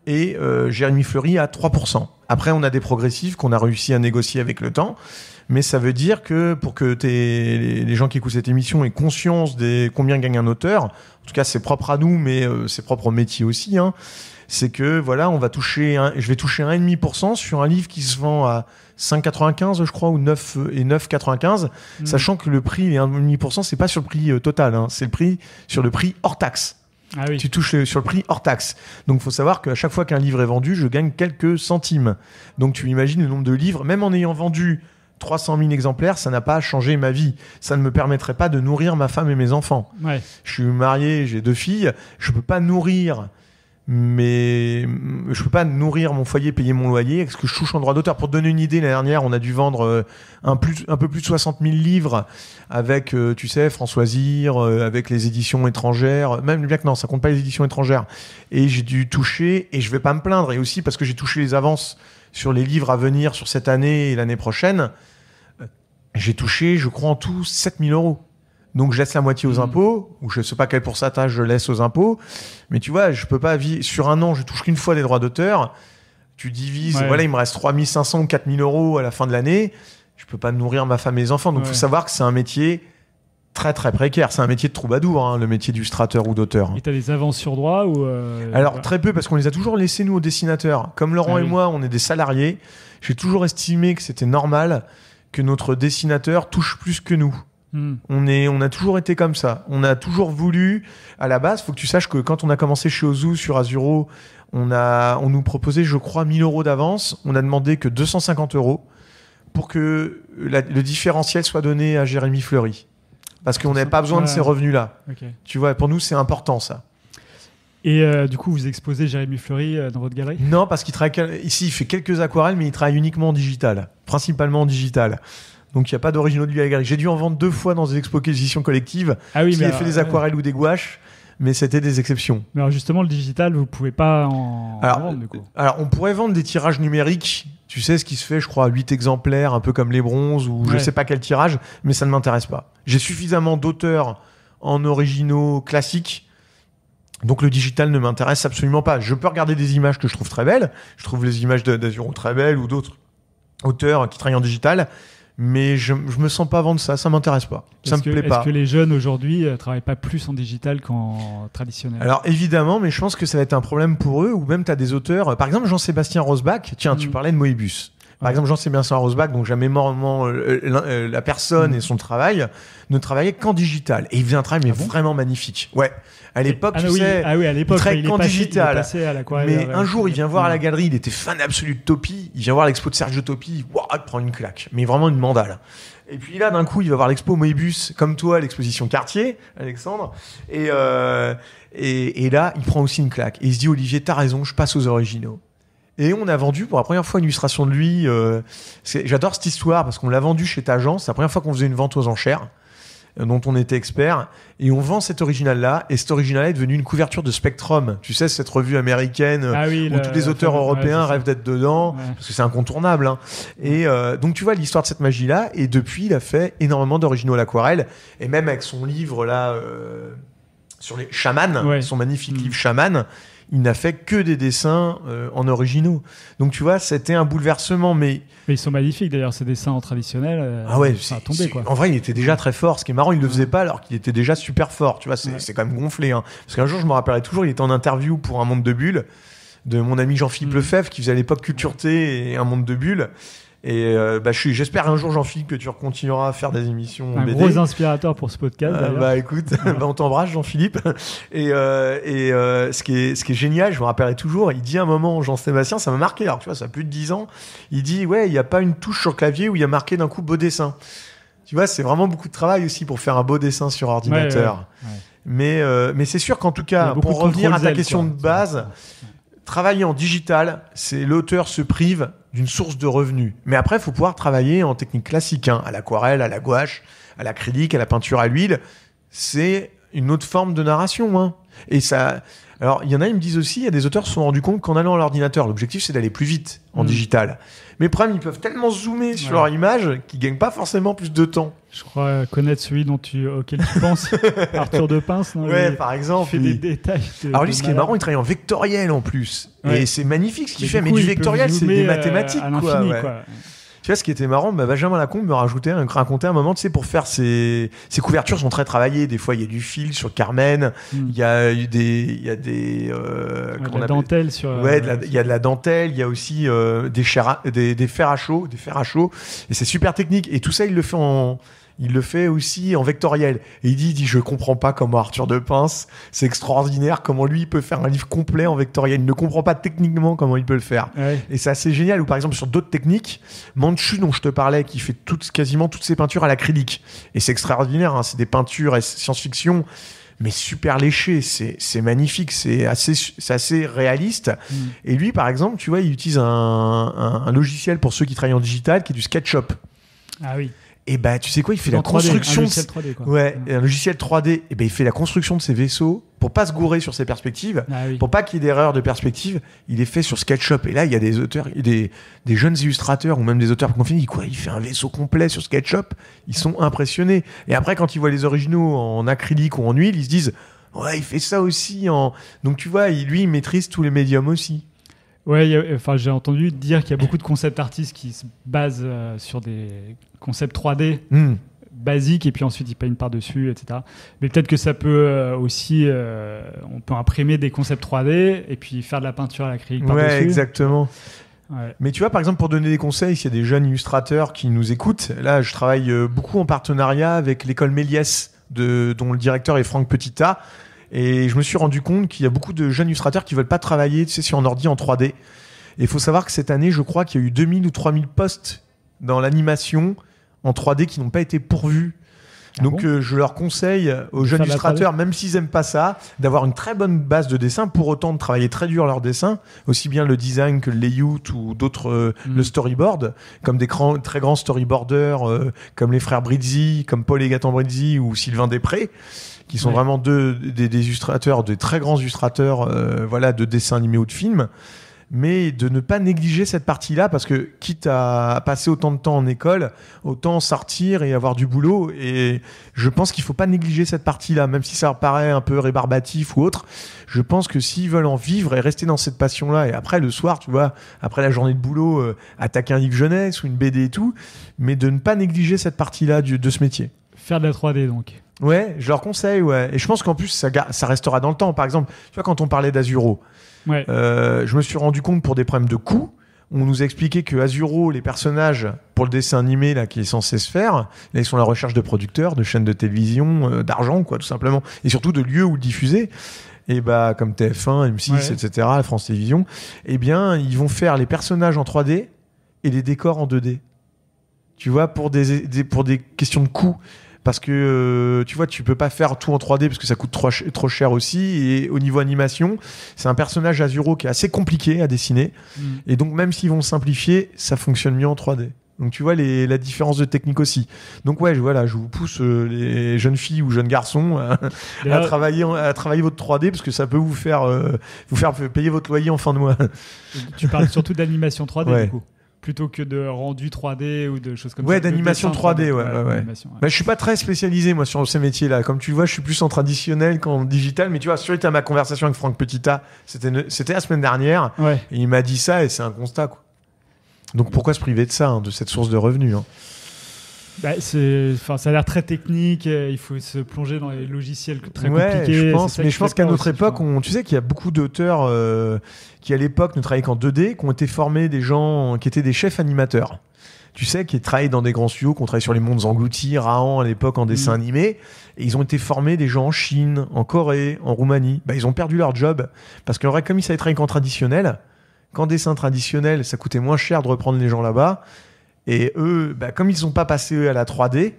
Et euh, Jérémy Fleury a 3%. Après, on a des progressifs qu'on a réussi à négocier avec le temps mais ça veut dire que pour que les gens qui écoutent cette émission aient conscience des combien gagne un auteur, en tout cas c'est propre à nous, mais euh, c'est propre au métier aussi, hein, c'est que voilà, on va toucher, je vais toucher 1,5% sur un livre qui se vend à 5,95 je crois ou 9 euh, et 9,95, mm. sachant que le prix les 1,5% c'est pas sur le prix euh, total, hein, c'est le prix sur le prix hors taxe. Ah tu touches sur le prix hors taxe. Donc, il faut savoir qu'à chaque fois qu'un livre est vendu, je gagne quelques centimes. Donc, tu imagines le nombre de livres, même en ayant vendu 300 000 exemplaires, ça n'a pas changé ma vie. Ça ne me permettrait pas de nourrir ma femme et mes enfants. Ouais. Je suis marié, j'ai deux filles, je peux pas nourrir mais je peux pas nourrir mon foyer, payer mon loyer, est-ce que je touche en droit d'auteur Pour donner une idée, l'année dernière, on a dû vendre euh, un, un peu plus de 60 000 livres avec, euh, tu sais, François Françoisir, euh, avec les éditions étrangères, même bien que non, ça compte pas les éditions étrangères. Et j'ai dû toucher, et je vais pas me plaindre, et aussi parce que j'ai touché les avances sur les livres à venir sur cette année et l'année prochaine, euh, j'ai touché, je crois, en tout 7000 euros. Donc je laisse la moitié aux mmh. impôts, ou je sais pas quel pourcentage je laisse aux impôts, mais tu vois, je peux pas vivre. Sur un an, je touche qu'une fois les droits d'auteur. Tu divises, voilà, il me reste 3500 ou 4000 euros à la fin de l'année. Je ne peux pas nourrir ma femme et mes enfants. Donc il faut savoir que c'est un métier très très précaire. C'est un métier de troubadour, hein, le métier d'illustrateur ou d'auteur. Et t'as des avances sur droit ou euh, Alors très peu parce qu'on les a toujours laissés nous aux dessinateurs. Comme Laurent ah et moi, on est des salariés. J'ai toujours estimé que c'était normal que notre dessinateur touche plus que nous. Hmm. On, est, on a toujours été comme ça. On a toujours voulu, à la base, faut que tu saches que quand on a commencé chez Ozu sur Azuro, on, a, on nous proposait, je crois, 1000 euros d'avance. On a demandé que 250 euros pour que le différentiel soit donné à Jérémy Fleury parce qu'on n'avait pas besoin de ces revenus-là. Tu vois, pour nous, c'est important ça. Et euh, du coup, vous exposez Jérémy Fleury euh, dans votre galerie Non, parce qu'il travaille ici, il fait quelques aquarelles, mais il travaille uniquement en digital, principalement en digital. Donc il n'y a pas d'originaux de lui à la galerie. J'ai dû en vendre deux fois dans des expositions collectives. Ah oui, a fait des aquarelles ou des gouaches, mais c'était des exceptions. Mais alors justement, le digital, vous pouvez pas en, vendre euh, Alors on pourrait vendre des tirages numériques. Tu sais ce qui se fait, je crois, à 8 exemplaires, un peu comme les bronzes ou je je sais pas quel tirage, mais ça ne m'intéresse pas. J'ai suffisamment d'auteurs en originaux classiques. Donc le digital ne m'intéresse absolument pas. Je peux regarder des images que je trouve très belles. Je trouve les images d'Azuro très belles ou d'autres auteurs qui travaillent en digital. Mais je, je me sens pas vendre ça, ça m'intéresse pas, ça me plaît pas. Est-ce que les jeunes aujourd'hui ne euh, travaillent pas plus en digital qu'en traditionnel Alors évidemment, mais je pense que ça va être un problème pour eux, ou même tu as des auteurs, euh, par exemple Jean-Sébastien Rosbach, tiens, tu mm. parlais de Moebius. Par exemple, Jean-Sébastien Rosbach, donc jamais mort euh, euh, euh, la personne mm. et son travail, ne travaillait qu'en digital. Et il faisait un travail mais ah vraiment magnifique. Ouais. À l'époque, ah tu bah sais, ah à l'époque, qu'en digital. mais un jour, il vient voir à mm. la galerie, il était fan absolu de Topi, il vient voir l'expo de Sergio Topi, wow, il prend une claque, mais vraiment une mandale. Et puis là, d'un coup, il va voir l'expo Moebius, comme toi, l'exposition Cartier, Alexandre. Et, et, et, là, il prend aussi une claque. Et il se dit, Olivier, t'as raison, je passe aux originaux. Et on a vendu pour la première fois une illustration de lui. Euh, j'adore cette histoire parce qu'on l'a vendu chez ta agence. C'est la première fois qu'on faisait une vente aux enchères euh, dont on était expert. Et on vend cet original-là. Et cet original-là est devenu une couverture de Spectrum. Tu sais, cette revue américaine ah euh, où tous les auteurs européens rêvent d'être dedans. Parce que c'est incontournable. Hein. Et donc, tu vois l'histoire de cette magie-là. Et depuis, il a fait énormément d'originaux à l'aquarelle. Et même avec son livre là sur les chamans, son magnifique mm. livre chaman il n'a fait que des dessins euh, en originaux. Donc tu vois, c'était un bouleversement, mais... ils sont magnifiques d'ailleurs, ces dessins en traditionnel. Euh, ah ouais, ça a tombé, quoi. En vrai, il était déjà très fort. Ce qui est marrant, il le faisait pas alors qu'il était déjà super fort. Tu vois, c'est quand même gonflé. Hein. Parce qu'un jour, je me rappellerai toujours, il était en interview pour un monde de bulles de mon ami Jean-Philippe mm. Lefebvre qui faisait à l'époque Culture T et un monde de bulles. Et euh, bah, j'espère un jour, Jean-Philippe, que tu continueras à faire des émissions. Un gros inspirateur pour ce podcast. Euh, bah écoute, bah, on t'embrasse, Jean-Philippe. Et, euh, et ce, qui est, ce qui est génial, je me rappellerai toujours, il dit un moment, Jean-Sébastien, ça m'a marqué, alors tu vois, ça a plus de 10 ans, il dit Ouais, il n'y a pas une touche sur clavier où il y a marqué d'un coup beau dessin. Tu vois, c'est vraiment beaucoup de travail aussi pour faire un beau dessin sur ordinateur. Mais, mais c'est sûr qu'en tout cas, pour revenir à ta question de base travailler en digital, c'est l'auteur se prive d'une source de revenus. Mais après, faut pouvoir travailler en technique classique, hein, à l'aquarelle, à la gouache, à l'acrylique, à la peinture à l'huile. C'est une autre forme de narration. Hein. Et ça, alors, il y en a, ils me disent aussi, il y a des auteurs qui se sont rendus compte qu'en allant à l'ordinateur, l'objectif c'est d'aller plus vite en mm. digital. Mais problème, ils peuvent tellement zoomer sur leur image qu'ils gagnent pas forcément plus de temps. Je crois euh, connaître celui dont tu, auquel tu penses, Arthur de Pince. Non, ouais, par exemple. Il fait des détails. Alors lui, ce qui est marrant, il travaille en vectoriel en plus. Et c'est magnifique ce qu'il fait, mais du vectoriel, c'est des euh, mathématiques. quoi. Tu vois, ce qui était marrant, bah, Benjamin Lacombe me rajoutait, un racontait un moment, tu sais, pour faire ses, ses couvertures sont très travaillées. Des fois, il y a du fil sur Carmen, hmm. il y a eu des, il y a des, euh, de la dentelle sur. Ouais, euh, il y a de la dentelle, il y a aussi euh, des, des, des fers à chaud, des fers à chaud, et c'est super technique. Et tout ça, il le fait en il le fait aussi en vectoriel. Et il dit, il dit je comprends pas comment Arthur de Pince, c'est extraordinaire comment lui il peut faire un livre complet en vectoriel. Il ne comprend pas techniquement comment il peut le faire. Et c'est assez génial. Ou par exemple sur d'autres techniques, Manchu dont je te parlais, qui fait quasiment toutes ses peintures à l'acrylique. Et c'est extraordinaire. Hein. C'est des peintures science-fiction mais super léchées c'est magnifique, c'est assez, assez réaliste. Mm. Et lui, par exemple, tu vois, il utilise un, un, logiciel pour ceux qui travaillent en digital qui est du SketchUp. Ah oui et ben tu sais quoi, il fait la construction, un logiciel 3D, ouais, un logiciel 3D, et ben il fait la construction de ses vaisseaux pour pas se gourer sur ses perspectives, ah pour pas qu'il y ait d'erreur de perspective, il est fait sur SketchUp. Et là, il y a des auteurs, des, des jeunes illustrateurs ou même des auteurs confinés, ils quoi, il fait un vaisseau complet sur SketchUp, ils sont impressionnés. Et après, quand ils voient les originaux en acrylique ou en huile, ils se disent, ouais, il fait ça aussi en. Donc tu vois, lui, il maîtrise tous les médiums aussi. Ouais, enfin, j'ai entendu dire qu'il y a beaucoup de concept artistes qui se basent euh, sur des concepts 3D hmm. basiques et puis ensuite ils peignent par-dessus, etc. Mais peut-être que ça peut euh, aussi. Euh, on peut imprimer des concepts 3D et puis faire de la peinture à l'acrylique par-dessus. Ouais, exactement. Mais tu vois, par exemple, pour donner des conseils, s'il y a des jeunes illustrateurs qui nous écoutent, là, je travaille beaucoup en partenariat avec l'école Méliès, de, dont le directeur est Franck Petita. Et je me suis rendu compte qu'il y a beaucoup de jeunes illustrateurs qui veulent pas travailler, tu sais, sur un ordi en 3D. Et il faut savoir que cette année, je crois qu'il y a eu 2000 ou 3000 postes dans l'animation en 3D qui n'ont pas été pourvus. Ah Donc euh, je leur conseille aux jeunes illustrateurs, même s'ils n'aiment pas ça, d'avoir une très bonne base de dessin, pour autant de travailler très dur leur dessin, aussi bien le design que le layout ou d'autres, euh, hmm. le storyboard, comme des grands, très grands storyboarders euh, comme les frères Brizzi, comme Paul et Gatan Brizzi ou Sylvain Després qui sont vraiment deux, des, illustrateurs, des très grands illustrateurs euh, voilà, de dessins animés ou de films. Mais de ne pas négliger cette partie-là, parce que quitte à passer autant de temps en école, autant sortir et avoir du boulot. Et je pense qu'il ne faut pas négliger cette partie-là, même si ça paraît un peu rébarbatif ou autre. Je pense que s'ils veulent en vivre et rester dans cette passion-là, et après le soir, tu vois, après la journée de boulot, euh, attaquer un livre jeunesse ou une BD et tout, mais de ne pas négliger cette partie-là de ce métier. Faire de la 3D donc. Ouais, je leur conseille, ouais. Et je pense qu'en plus, ça, restera dans le temps. Par exemple, tu vois, quand on parlait d'Azuro, euh, je me suis rendu compte pour des problèmes de coût, on nous expliquait que Azuro, les personnages pour le dessin animé là qui est censé se faire, ils sont à la recherche de producteurs, de chaînes de télévision, euh, d'argent quoi tout simplement, et surtout de lieux où diffuser. Et bah comme TF1, M6, etc., etc., France Télévisions, eh bien ils vont faire les personnages en 3D et les décors en 2D. Tu vois pour des, pour des questions de coût parce que euh, tu vois, tu peux pas faire tout en 3D parce que ça coûte trop, cher aussi. Et au niveau animation, c'est un personnage Azuro qui est assez compliqué à dessiner. Mm. Et donc, même s'ils vont simplifier, ça fonctionne mieux en 3D. Donc tu vois la différence de technique aussi. Donc ouais, je, voilà, je vous pousse euh, les jeunes filles ou jeunes garçons à, travailler votre 3D parce que ça peut vous faire euh, vous faire payer votre loyer en fin de mois. Tu parles surtout d'animation 3D du coup plutôt que de rendu 3D ou de choses comme ça. D'animation ouais, d'animation 3D, ouais, ouais. je suis pas très spécialisé, moi, sur ces métiers-là. Comme tu le vois, je suis plus en traditionnel qu'en digital. Mais tu vois, sur à ma conversation avec Franck Petita, c'était, c'était la semaine dernière. Et il m'a dit ça et c'est un constat, quoi. Donc pourquoi se priver de ça, hein, de cette source de revenus hein. Bah, enfin, ça a l'air très technique. Euh, il faut se plonger dans les logiciels très compliqués. Je pense, mais je pense qu'à notre époque, on, tu sais qu'il y a beaucoup d'auteurs euh, qui, à l'époque, ne travaillaient qu'en 2D, qui ont été formés des gens qui étaient des chefs animateurs. Tu sais, qui travaillaient dans des grands studios, qui ont travaillé sur les mondes engloutis, Raon à l'époque en dessin mm. animé. Et ils ont été formés des gens en Chine, en Corée, en Roumanie. Bah, ils ont perdu leur job parce que, aurait comme ils savaient travailler qu'en traditionnel, qu'en dessin traditionnel, ça coûtait moins cher de reprendre les gens là-bas. Et eux, bah, comme ils ont pas passé à la 3D,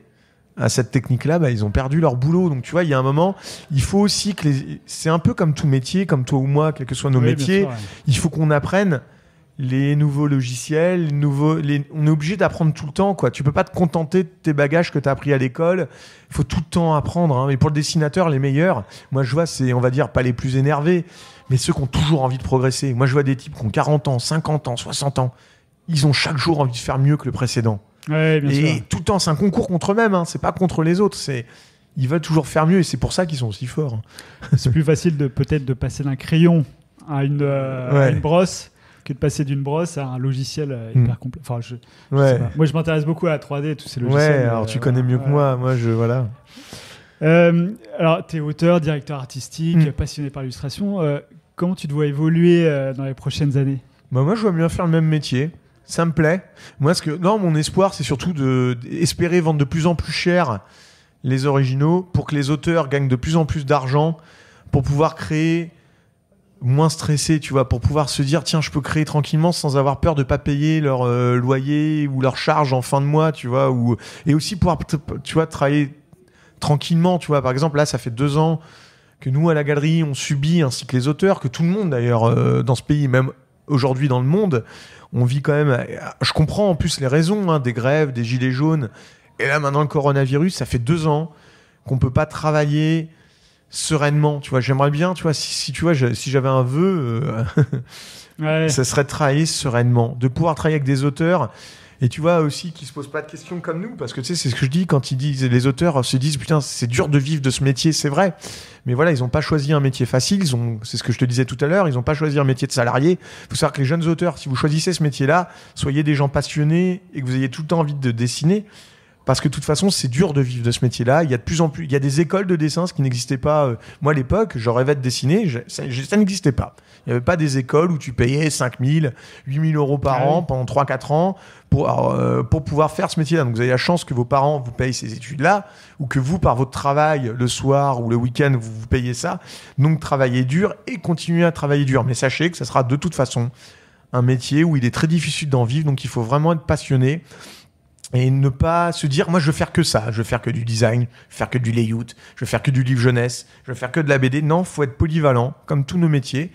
à cette technique-là, bah, ils ont perdu leur boulot. Donc tu vois, il y a un moment, il faut aussi que les... c'est un peu comme tout métier, comme toi ou moi, quels que soient nos métiers, il faut qu'on apprenne les nouveaux logiciels, les nouveaux, on est obligé d'apprendre tout le temps. Quoi. Tu peux pas te contenter de tes bagages que tu as appris à l'école. Il faut tout le temps apprendre. Hein. Mais pour le dessinateur, les meilleurs, moi je vois, c'est, on va dire, pas les plus énervés, mais ceux qui ont toujours envie de progresser. Moi je vois des types qui ont 40 ans, 50 ans, 60 ans ils ont chaque jour envie de faire mieux que le précédent. et tout le temps, c'est un concours contre eux-mêmes, hein, c'est pas contre les autres, c'est ils veulent toujours faire mieux et c'est pour ça qu'ils sont aussi forts. Hein. C'est plus facile de peut-être de passer d'un crayon à une, euh, brosse que de passer d'une brosse à un logiciel euh, hmm. hyper complet. Enfin, Moi, je m'intéresse beaucoup à la 3D, et tous ces logiciels. Ouais, alors tu euh, connais mieux que moi. Moi, je voilà. alors, tu es auteur, directeur artistique, hmm. passionné par l'illustration. comment tu te vois évoluer dans les prochaines années bah, Moi, je vois bien faire le même métier ça me plaît. Moi, ce que non, mon espoir, c'est surtout de espérer vendre de plus en plus cher les originaux pour que les auteurs gagnent de plus en plus d'argent pour pouvoir créer moins stressé, tu vois, pour pouvoir se dire tiens, je peux créer tranquillement sans avoir peur de pas payer leur euh, loyer ou leur charge en fin de mois, tu vois, ou et aussi pouvoir tu vois travailler tranquillement, tu vois. Par exemple, là, ça fait deux ans que nous à la galerie on subit ainsi que les auteurs, que tout le monde d'ailleurs euh, dans ce pays, même aujourd'hui dans le monde, on vit quand même. Je comprends en plus les raisons hein, des grèves, des gilets jaunes. Et là, maintenant, le coronavirus, ça fait deux ans qu'on peut pas travailler sereinement. Tu vois, j'aimerais bien, tu vois, si, tu vois, si j'avais un vœu, ça euh, serait de travailler sereinement, de pouvoir travailler avec des auteurs et tu vois aussi qu'ils se posent pas de questions comme nous, parce que tu sais, c'est ce que je dis quand ils disent, les auteurs se disent, putain, c'est dur de vivre de ce métier, c'est vrai. Mais voilà, ils ont pas choisi un métier facile, ils ont, c'est ce que je te disais tout à l'heure, ils ont pas choisi un métier de salarié. Il faut savoir que les jeunes auteurs, si vous choisissez ce métier-là, soyez des gens passionnés et que vous ayez tout le temps envie de dessiner parce que de toute façon, c'est dur de vivre de ce métier-là. Il y a de plus en plus, il y a des écoles de dessin, ce qui n'existait pas. Euh, moi, à l'époque, je rêvais de dessiner, ça, n'existait pas. Il n'y avait pas des écoles où tu payais 5 000, 8 000 euros par ah an pendant 3-4 ans pour, euh, pour pouvoir faire ce métier-là. Donc, vous avez la chance que vos parents vous payent ces études-là, ou que vous, par votre travail, le soir ou le week-end, vous vous payez ça. Donc, travaillez dur et continuez à travailler dur. Mais sachez que ça sera de toute façon un métier où il est très difficile d'en vivre, donc il faut vraiment être passionné et ne pas se dire moi je veux faire que ça, je veux faire que du design, je veux faire que du layout, je veux faire que du livre jeunesse, je vais faire que de la BD. Non, faut être polyvalent comme tous nos métiers.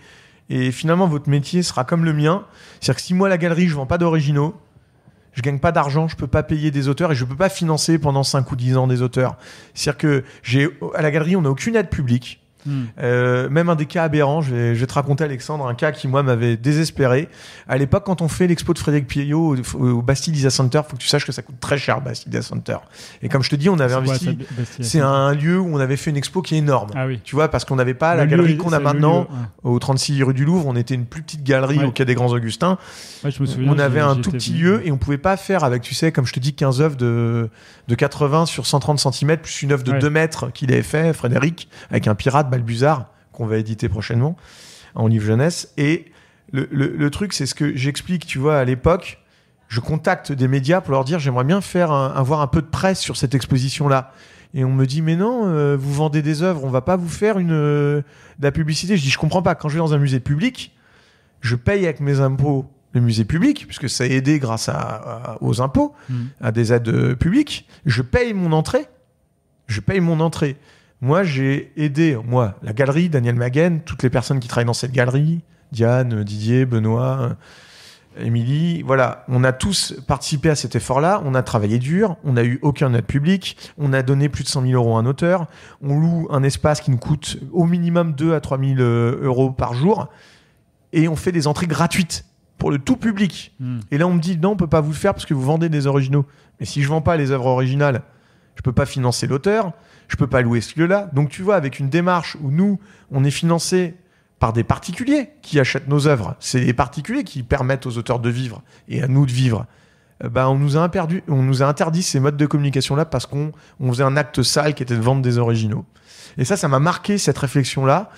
Et finalement, votre métier sera comme le mien. C'est-à-dire que si moi, à la galerie, je vends pas d'originaux, je gagne pas d'argent, je peux pas payer des auteurs et je peux pas financer pendant 5 ou 10 ans des auteurs. C'est-à-dire que j'ai, à la galerie, on n'a aucune aide publique. Hmm. Euh, même un des cas aberrants, je vais, je te raconter Alexandre, un cas qui moi m'avait désespéré. À l'époque, quand on fait l'expo de Frédéric Piaillot au, Bastille Bastille Center, faut que tu saches que ça coûte très cher Bastille Center. Et comme je te dis, on avait investi. C'est un lieu où on avait fait une expo qui est énorme. Ah tu vois, parce qu'on n'avait pas la galerie qu'on a maintenant au 36 rue du Louvre. On était une plus petite galerie au quai des Grands Augustins. on avait un tout petit lieu et on pouvait pas faire avec, tu sais, comme je te dis, 15 œuvres de, de 80 sur 130 cm plus une œuvre de 2 mètres qu'il avait fait, Frédéric, avec un pirate Buzard qu'on va éditer prochainement en livre jeunesse. Et le, truc, c'est ce que j'explique, tu vois, à l'époque, je contacte des médias pour leur dire j'aimerais bien faire avoir un peu de presse sur cette exposition-là. Et on me dit mais non, euh, vous vendez des œuvres, on va pas vous faire une euh, de la publicité. Je dis je comprends pas. Quand je vais dans un musée public, je paye avec mes impôts le musée public, puisque ça a aidé grâce aux impôts, hmm. à des aides euh, publiques. Je paye mon entrée. Je paye mon entrée. Moi, j'ai aidé, moi, la galerie, Daniel Maguen, toutes les personnes qui travaillent dans cette galerie, Diane, Didier, Benoît, euh, Émilie, voilà, on a tous participé à cet effort-là, on a travaillé dur, on n'a eu aucun aide public, on a donné plus de 100 000 euros à un auteur, on loue un espace qui nous coûte au minimum 2 à 3 000 euh, euros par jour, et on fait des entrées gratuites pour le tout public. Hmm. Et là, on me dit, non, on ne peut pas vous le faire parce que vous vendez des originaux. Mais si je ne vends pas les œuvres originales, je ne peux pas financer l'auteur, je peux pas louer ce lieu-là. Donc tu vois, avec une démarche où nous, on est financé par des particuliers qui achètent nos œuvres, c'est les particuliers qui permettent aux auteurs de vivre et à nous de vivre. Euh, bah, on, nous a interdit ces modes de communication-là parce qu'on on faisait un acte sale qui était de vendre des originaux. Et ça, ça m'a marqué cette réflexion-là.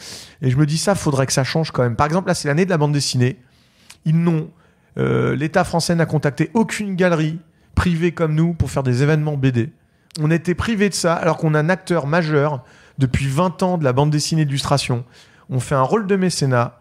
Et je me dis, ça, faudrait que ça change quand même. Par exemple, là, c'est l'année de la bande dessinée. Ils n'ont. Euh, L'État français n'a contacté aucune galerie privée comme nous pour faire des événements BD on était privé de ça, alors qu'on a un acteur majeur depuis 20 ans de la bande dessinée d'illustration. On fait un rôle de mécénat.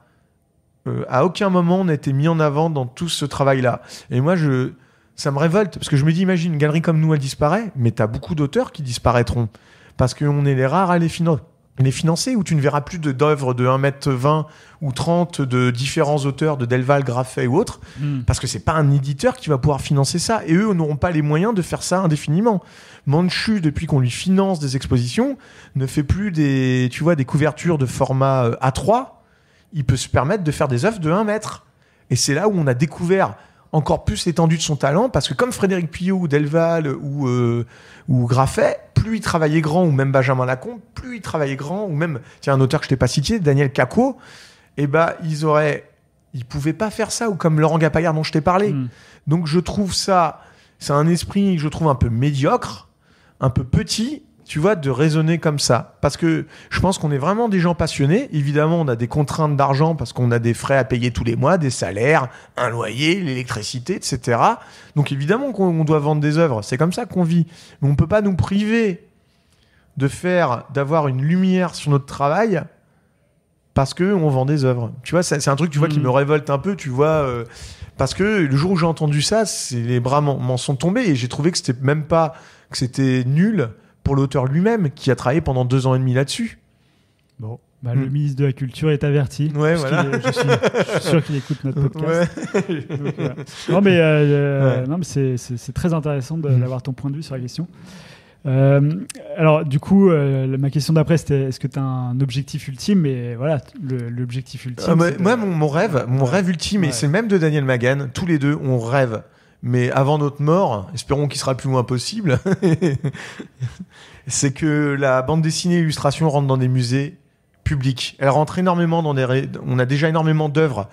Euh, à aucun moment on n'a été mis en avant dans tout ce travail-là. Et moi, je, ça me révolte parce que je me dis, imagine une galerie comme nous, elle disparaît, mais t'as beaucoup d'auteurs qui disparaîtront parce qu'on est les rares à les finir les financer, où tu ne verras plus d'œuvres de, de 1m20 ou 30 de différents auteurs, de Delval, Graffet ou autres, hmm. parce que c'est pas un éditeur qui va pouvoir financer ça, et eux n'auront pas les moyens de faire ça indéfiniment. Manchu, depuis qu'on lui finance des expositions, ne fait plus des, tu vois, des couvertures de format euh, A3, il peut se permettre de faire des œuvres de 1 mètre. Et c'est là où on a découvert encore plus étendu de son talent, parce que comme Frédéric Pillot ou Delval ou, euh, ou Graffet, plus il travaillait grand, ou même Benjamin Lacombe, plus il travaillait grand, ou même, tiens, un auteur que je t'ai pas cité, Daniel Caco, eh ben, ils auraient, ils pouvaient pas faire ça, ou comme Laurent Gapayard dont je t'ai parlé. Mm. Donc je trouve ça, c'est un esprit, je trouve un peu médiocre, un peu petit, tu vois, de raisonner comme ça. Parce que je pense qu'on est vraiment des gens passionnés. Évidemment, on a des contraintes d'argent parce qu'on a des frais à payer tous les mois, des salaires, un loyer, l'électricité, etc. Donc évidemment qu'on doit vendre des œuvres. C'est comme ça qu'on vit. Mais on ne peut pas nous priver de faire, d'avoir une lumière sur notre travail parce que on vend des œuvres. Tu vois, c'est un truc, tu vois, qui mm. me révolte un peu, tu vois. Euh, parce que le jour où j'ai entendu ça, les bras m'en sont tombés et j'ai trouvé que c'était même pas, que c'était nul pour l'auteur lui-même, qui a travaillé pendant deux ans et demi là-dessus. Bon, bah, le ministre de la Culture est averti. Ouais, voilà. je, suis, sûr qu'il écoute notre podcast. Euh, non, mais, c'est très intéressant mhm. d'avoir ton point de vue sur la question. Euh, alors, du coup, euh, ma question d'après, c'était est-ce que tu as un objectif ultime et voilà, l'objectif ultime. Ah, moi, mon, rêve, mon rêve ultime, et c'est même de Daniel Magan, tous les deux, on rêve mais avant notre mort, espérons qu'il sera plus plus moins possible, c'est que la bande dessinée et illustration rentre dans des musées publics. Elle rentre énormément dans des... On a déjà énormément d'œuvres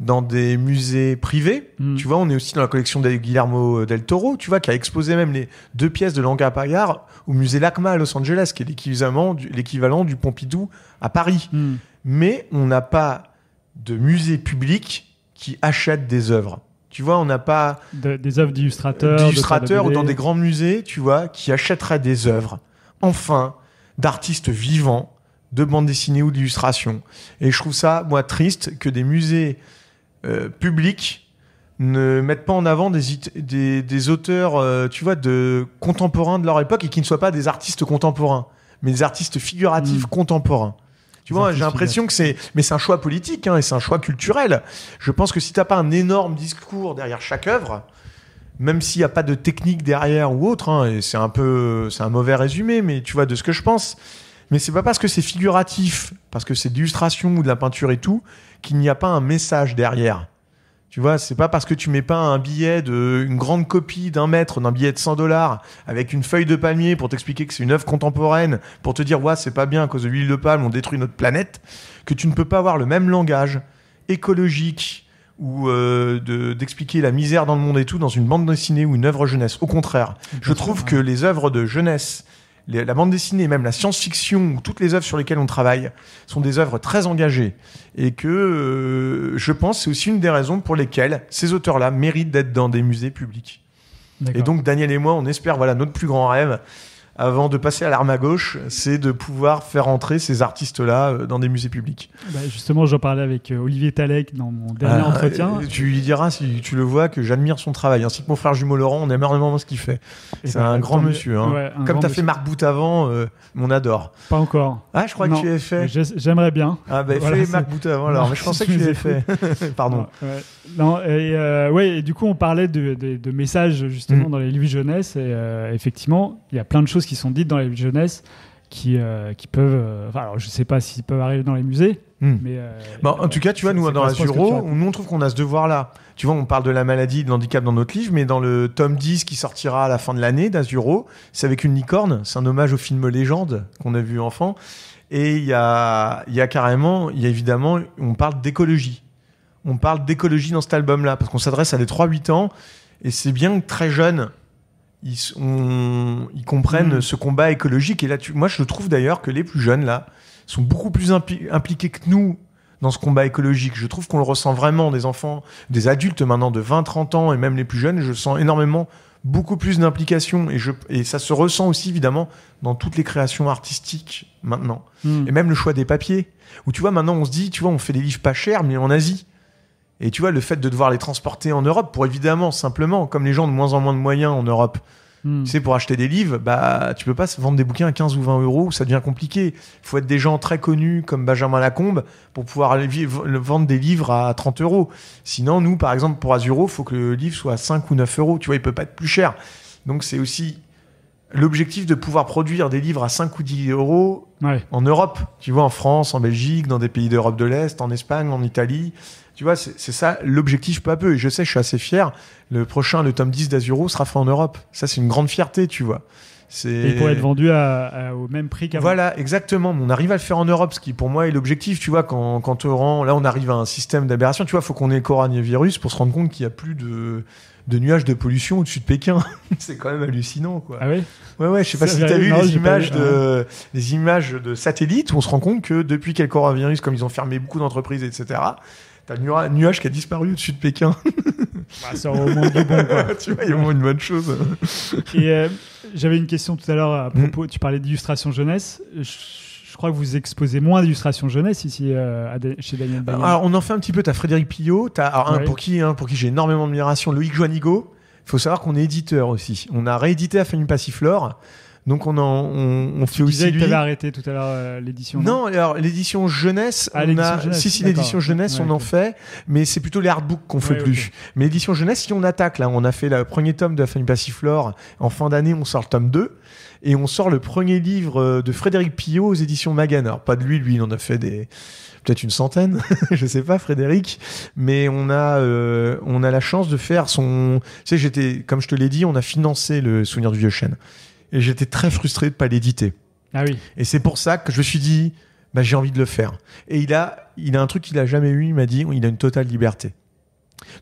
dans des musées privés. Hmm. Tu vois, on est aussi dans la collection de Guillermo del Toro, tu vois, qui a exposé même les deux pièces de Langa Pagar au musée LACMA à Los Angeles, qui est l'équivalent du, Pompidou à Paris. Hmm. Mais on n'a pas de musée public qui achète des œuvres. Tu vois, on n'a pas des œuvres d'illustrateurs, d'illustrateurs ou dans des grands musées, tu vois, qui achèteraient des œuvres enfin d'artistes vivants de bande dessinée ou d'illustration. Et je trouve ça, moi, triste que des musées euh, publics ne mettent pas en avant des, auteurs, euh, tu vois, de contemporains de leur époque et qui ne soient pas des artistes contemporains, mais des artistes figuratifs hmm. contemporains. Tu vois, j'ai l'impression que c'est, mais c'est un choix politique, hein, et c'est un choix culturel. Je pense que si t'as pas un énorme discours derrière chaque œuvre, même s'il n'y a pas de technique derrière ou autre, hein, et c'est un peu, c'est un mauvais résumé, mais tu vois de ce que je pense. Mais c'est pas parce que c'est figuratif, parce que c'est d'illustration ou de la peinture et tout, qu'il n'y a pas un message derrière. Tu vois, c'est pas parce que tu mets pas un billet de, une grande copie d'un mètre, d'un billet de 100 dollars, avec une feuille de palmier pour t'expliquer que c'est une œuvre contemporaine, pour te dire, ouais, c'est pas bien, à cause de l'huile de palme, on détruit notre planète, que tu ne peux pas avoir le même langage écologique ou euh, d'expliquer la misère dans le monde et tout dans une bande dessinée ou une œuvre jeunesse. Au contraire, je trouve que les œuvres de jeunesse la bande dessinée, même la science-fiction, toutes les œuvres sur lesquelles on travaille, sont des œuvres très engagées. Et que euh, je pense c'est aussi une des raisons pour lesquelles ces auteurs-là méritent d'être dans des musées publics. Et donc Daniel et moi, on espère, voilà, notre plus grand rêve, avant de passer à l'arme à gauche, c'est de pouvoir faire entrer ces artistes-là euh, dans des musées publics. Bah, justement, j'en parlais avec euh, Olivier Talek dans mon dernier ah, entretien. Euh, tu lui diras, si tu le vois, que j'admire son travail. Ainsi que mon frère jumeau Laurent, on aime énormément ce qu'il fait. Eh c'est ben, un grand monsieur. Hein. Comme tu as fait Marc Bout avant, on adore. Pas encore. Ah, je crois que tu l'as fait. J'aimerais bien. Ah, ben bah, Marc Bout avant alors. je pensais que tu l'avais fait. Pardon. Non, ouais. et, ouais, du coup, on parlait de, messages justement mm. dans les livres jeunesse. Et effectivement, il y a plein de choses qui sont dites dans les jeunesse qui, euh, qui peuvent. Euh, enfin, alors, je sais pas s'ils peuvent arriver dans les musées. Hmm. Mais euh, en tout cas, tu vois, nous, dans Azuro, nous, on trouve qu'on a ce devoir-là. Tu vois, on parle de la maladie, de l'handicap dans notre livre, mais dans le tome 10 qui sortira à la fin de l'année d'Azuro, c'est avec une licorne. C'est un hommage au film Légende qu'on a vu enfant. Et il y a, y a carrément, il y a évidemment, on parle d'écologie. On parle d'écologie dans cet album-là, parce qu'on s'adresse à des 3-8 ans, et c'est bien très jeune, ils, ils comprennent mm. ce combat écologique. Et là, tu, moi, je trouve d'ailleurs que les plus jeunes, là, sont beaucoup plus impliqués que nous dans ce combat écologique. Je trouve qu'on le ressent vraiment des enfants, des adultes maintenant de 20, 30 ans et même les plus jeunes. Je sens énormément beaucoup plus d'implication et, je, et ça se ressent aussi évidemment dans toutes les créations artistiques maintenant. Mm. Et même le choix des papiers. Où tu vois, maintenant on se dit, tu vois, on fait des livres pas chers, mais en Asie. Et tu vois, le fait de devoir les transporter en Europe, pour évidemment, simplement, comme les gens de moins en moins de moyens en Europe, hmm. tu sais, pour acheter des livres, bah, tu peux pas vendre des bouquins à 15 ou 20 euros, ça devient compliqué. Il faut être des gens très connus comme Benjamin Lacombe pour pouvoir vendre des livres à 30 euros. Sinon, nous, par exemple, pour Azuro, il faut que le livre soit à 5 ou 9 euros. Tu vois, il peut pas être plus cher. Donc, c'est aussi l'objectif de pouvoir produire des livres à 5 ou 10 euros en Europe. Tu vois, en France, en Belgique, dans des pays d'Europe de l'Est, en Espagne, en Italie. Tu vois, c'est ça l'objectif peu à peu. Et je sais, je suis assez fier. Le prochain, le tome 10 d'Azuro sera fait en Europe. Ça, c'est une grande fierté, tu vois. Et pour être vendu au même prix qu'avant. Voilà, exactement. On arrive à le faire en Europe, ce qui pour moi est l'objectif. Tu vois, quand, quand on rend, là, on arrive à un système d'aberration. Tu vois, faut qu'on ait le coronavirus pour se rendre compte qu'il n'y a plus de, nuages de pollution au-dessus de Pékin. c'est quand même hallucinant, quoi. Ah oui Ouais, ouais, je sais pas si tu as vu les images, de, ah les images de satellites où on se rend compte que depuis qu'il y a le coronavirus, comme ils ont fermé beaucoup d'entreprises, etc., T'as le nuage qui a disparu au-dessus de Pékin. Bah, ça au bon. Quoi. tu vois, il y a au moins une bonne chose. Et euh, j'avais une question tout à l'heure à hmm. propos. Tu parlais d'illustration jeunesse. Je crois que vous exposez moins d'illustration jeunesse ici euh, chez Daniel Barr. Alors, on en fait un petit peu. Tu Frédéric Pillot, pour qui, hein, pour qui j'ai énormément d'admiration, Loïc Joanigo. Il faut savoir qu'on est éditeur aussi. On a réédité la famille Passiflore. Donc on, on, fait aussi. Disais que arrêté tout à l'heure euh, l'édition. Non, alors l'édition jeunesse, ah, on jeunesse, si si l'édition jeunesse, on en fait, mais c'est plutôt les hardbooks qu'on fait plus. Mais l'édition jeunesse, si on attaque là, on a fait le premier tome de la famille Passiflore. En fin d'année, on sort le tome 2 et on sort le premier livre euh, de Frédéric Pillot aux éditions Magan. pas de lui, lui il en a fait des peut-être une centaine, je sais pas Frédéric, mais on a euh, on a la chance de faire son tu sais j'étais comme je te l'ai dit, on a financé le souvenir du vieux chêne et j'étais très frustré de ne pas l'éditer. Ah oui. Et c'est pour ça que je me suis dit, bah, j'ai envie de le faire. Et il a, il a un truc qu'il a jamais eu, il m'a dit, il a une totale liberté.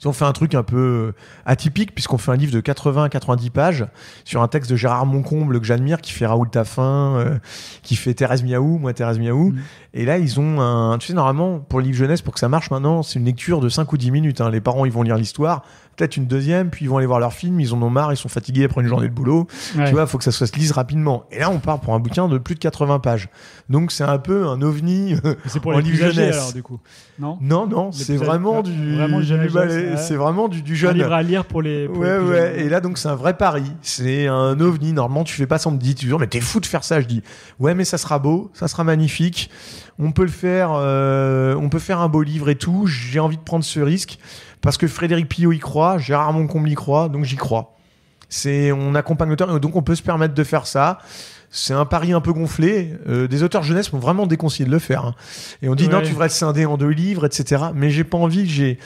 On fait un truc un peu atypique, puisqu'on fait un livre de 80-90 pages sur un texte de Gérard Moncomble que j'admire, qui fait Raoul Taffin, euh, qui fait Thérèse Miaou, moi Thérèse Miaou, mm. Et là, ils ont un. Tu sais, normalement, pour les livre jeunesse, pour que ça marche maintenant, c'est une lecture de 5 ou 10 minutes. Hein. Les parents, ils vont lire l'histoire, peut-être une deuxième, puis ils vont aller voir leur film, ils en ont marre, ils sont fatigués après une journée de boulot. Tu vois, il faut que ça se lise rapidement. Et là, on part pour un bouquin de plus de 80 pages. Donc, c'est un peu un ovni c'est pour les livre jeunesse. alors, du coup. Non, non, non, c'est vraiment, du, vraiment C'est vraiment du, jeune. Un livre à lire pour les. ouais, ouais. Et là, donc, c'est un vrai pari. C'est un ovni. Normalement, tu fais pas sans me dit toujours, mais t'es fou de faire ça. Je dis, ouais, mais ça sera beau, ça sera magnifique on peut le faire, euh, on peut faire un beau livre et tout. J'ai envie de prendre ce risque parce que Frédéric Pillot y croit, Gérard Moncombe y croit, donc j'y crois. C'est, on accompagne l'auteur, donc on peut se permettre de faire ça. C'est un pari un peu gonflé. Euh, des auteurs jeunesse m'ont vraiment déconseillé de le faire. Hein. Et on dit non, tu devrais scinder en deux livres, etc. Mais j'ai pas envie. J'ai,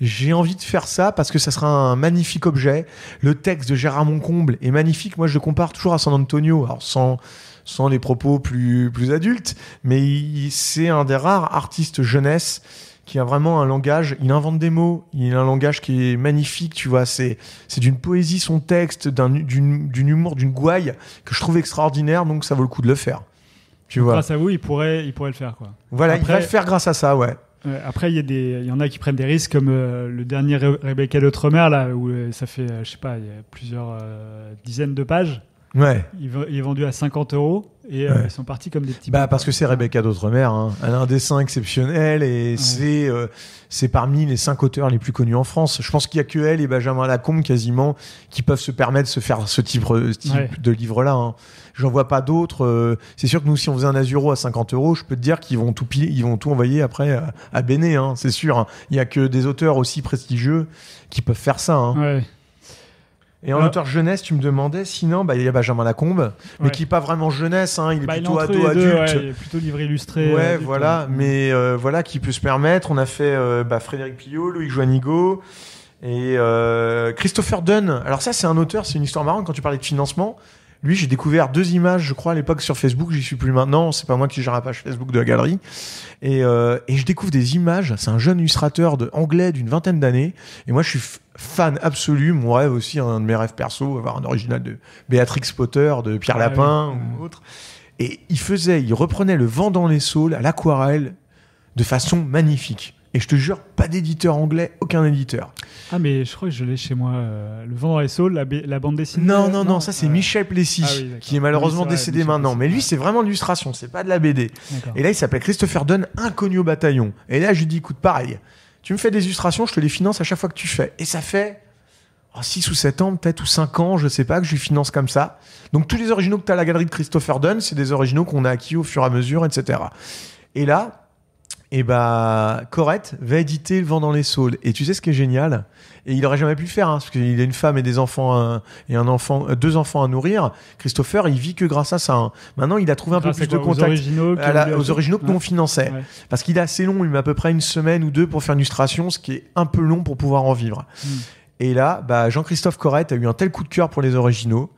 j'ai envie de faire ça parce que ça sera un magnifique objet. Le texte de Gérard Moncomble est magnifique. Moi, je le compare toujours à San Antonio. Alors, sans, sans les propos plus, plus adultes, mais c'est un des rares artistes jeunesse qui a vraiment un langage, il invente des mots, il a un langage qui est magnifique, tu vois, c'est, c'est d'une poésie son texte, d'une, humour, d'une gouaille que je trouve extraordinaire, donc ça vaut le coup de le faire. Tu vois. Grâce à vous, il pourrait, il pourrait le faire, quoi. Voilà, il va le faire grâce à ça, ouais. Euh, après, il y, a des, y en a qui prennent des risques, comme euh, le dernier Rebecca d'Outre-mer, là, où euh, ça fait, je sais pas, y a plusieurs dizaines de pages. Ouais. Il, est vendu à 50 euros et euh, ils sont partis comme des petits. Bah, parce que c'est Rebecca d'Outre-mer, hein. un dessin exceptionnel et c'est euh, c'est parmi les cinq auteurs les plus connus en France. Je pense qu'il n'y a que elle et Benjamin Lacombe quasiment qui peuvent se permettre de se faire ce type, type de livre-là. Hein. J'en vois pas d'autres. Euh, c'est sûr que nous, si on faisait un Azuro à 50 euros, je peux te dire qu'ils vont tout ils vont tout envoyer après à, Béné, hein, c'est sûr. Hein. Il n'y a que des auteurs aussi prestigieux qui peuvent faire ça. Hein. Ouais. Et en auteur jeunesse, tu me demandais, sinon, bah, il y a Benjamin Lacombe, mais qui n'est pas vraiment jeunesse, hein, bah, il est plutôt ado, adulte. plutôt livre illustré. Ouais, voilà, mais euh, voilà, qui peut se permettre. On a fait euh, bah, Frédéric Pillot, louis Joanigo et euh, Christopher Dunn. Alors, ça, c'est un auteur, c'est une histoire marrante quand tu parlais de financement. Lui, j'ai découvert deux images, je crois, à l'époque sur Facebook. J'y suis plus maintenant. C'est pas moi qui gère la page Facebook de la galerie. Et, euh, je découvre des images. C'est un jeune illustrateur de, anglais d'une vingtaine d'années. Et moi, je suis fan absolu. Mon rêve aussi, hein, un de mes rêves perso, avoir un original de Béatrix Potter, de Pierre ah Lapin ou autre. Et il faisait, il reprenait le vent dans les saules à l'aquarelle de façon magnifique. Et je te jure, pas d'éditeur anglais, aucun éditeur. Ah, mais je crois que je l'ai chez moi. Euh, le Vent dans les la, bande dessinée. Non, non, non, ça c'est Michel Plessis, ah qui est malheureusement décédé maintenant. Mais lui, c'est vraiment l'illustration, c'est pas de la BD. Et là, il s'appelle Christopher Dunn, inconnu au bataillon. Et là, je lui dis, écoute, pareil, tu me fais des illustrations, je te les finance à chaque fois que tu fais. Et ça fait 6 ou 7 ans, peut-être, ou 5 ans, je sais pas, que je lui finance comme ça. Donc tous les originaux que tu as à la galerie de Christopher Dunn, c'est des originaux qu'on a acquis au fur et à mesure, etc. Et là, et eh bah ben, Corette va éditer Le Vent dans les Saules. Et tu sais ce qui est génial Et il aurait jamais pu le faire, hein, parce qu'il a une femme et des enfants et un enfant, euh, deux enfants à nourrir. Christopher, il vit que grâce à ça. Hein. Maintenant, il a trouvé un peu plus de contacts aux originaux, que nous finançait, parce qu'il a assez long, il met à peu près une semaine ou deux pour faire une illustration, ce qui est un peu long pour pouvoir en vivre. Hmm. Et là, bah, Jean-Christophe Corette a eu un tel coup de cœur pour les originaux,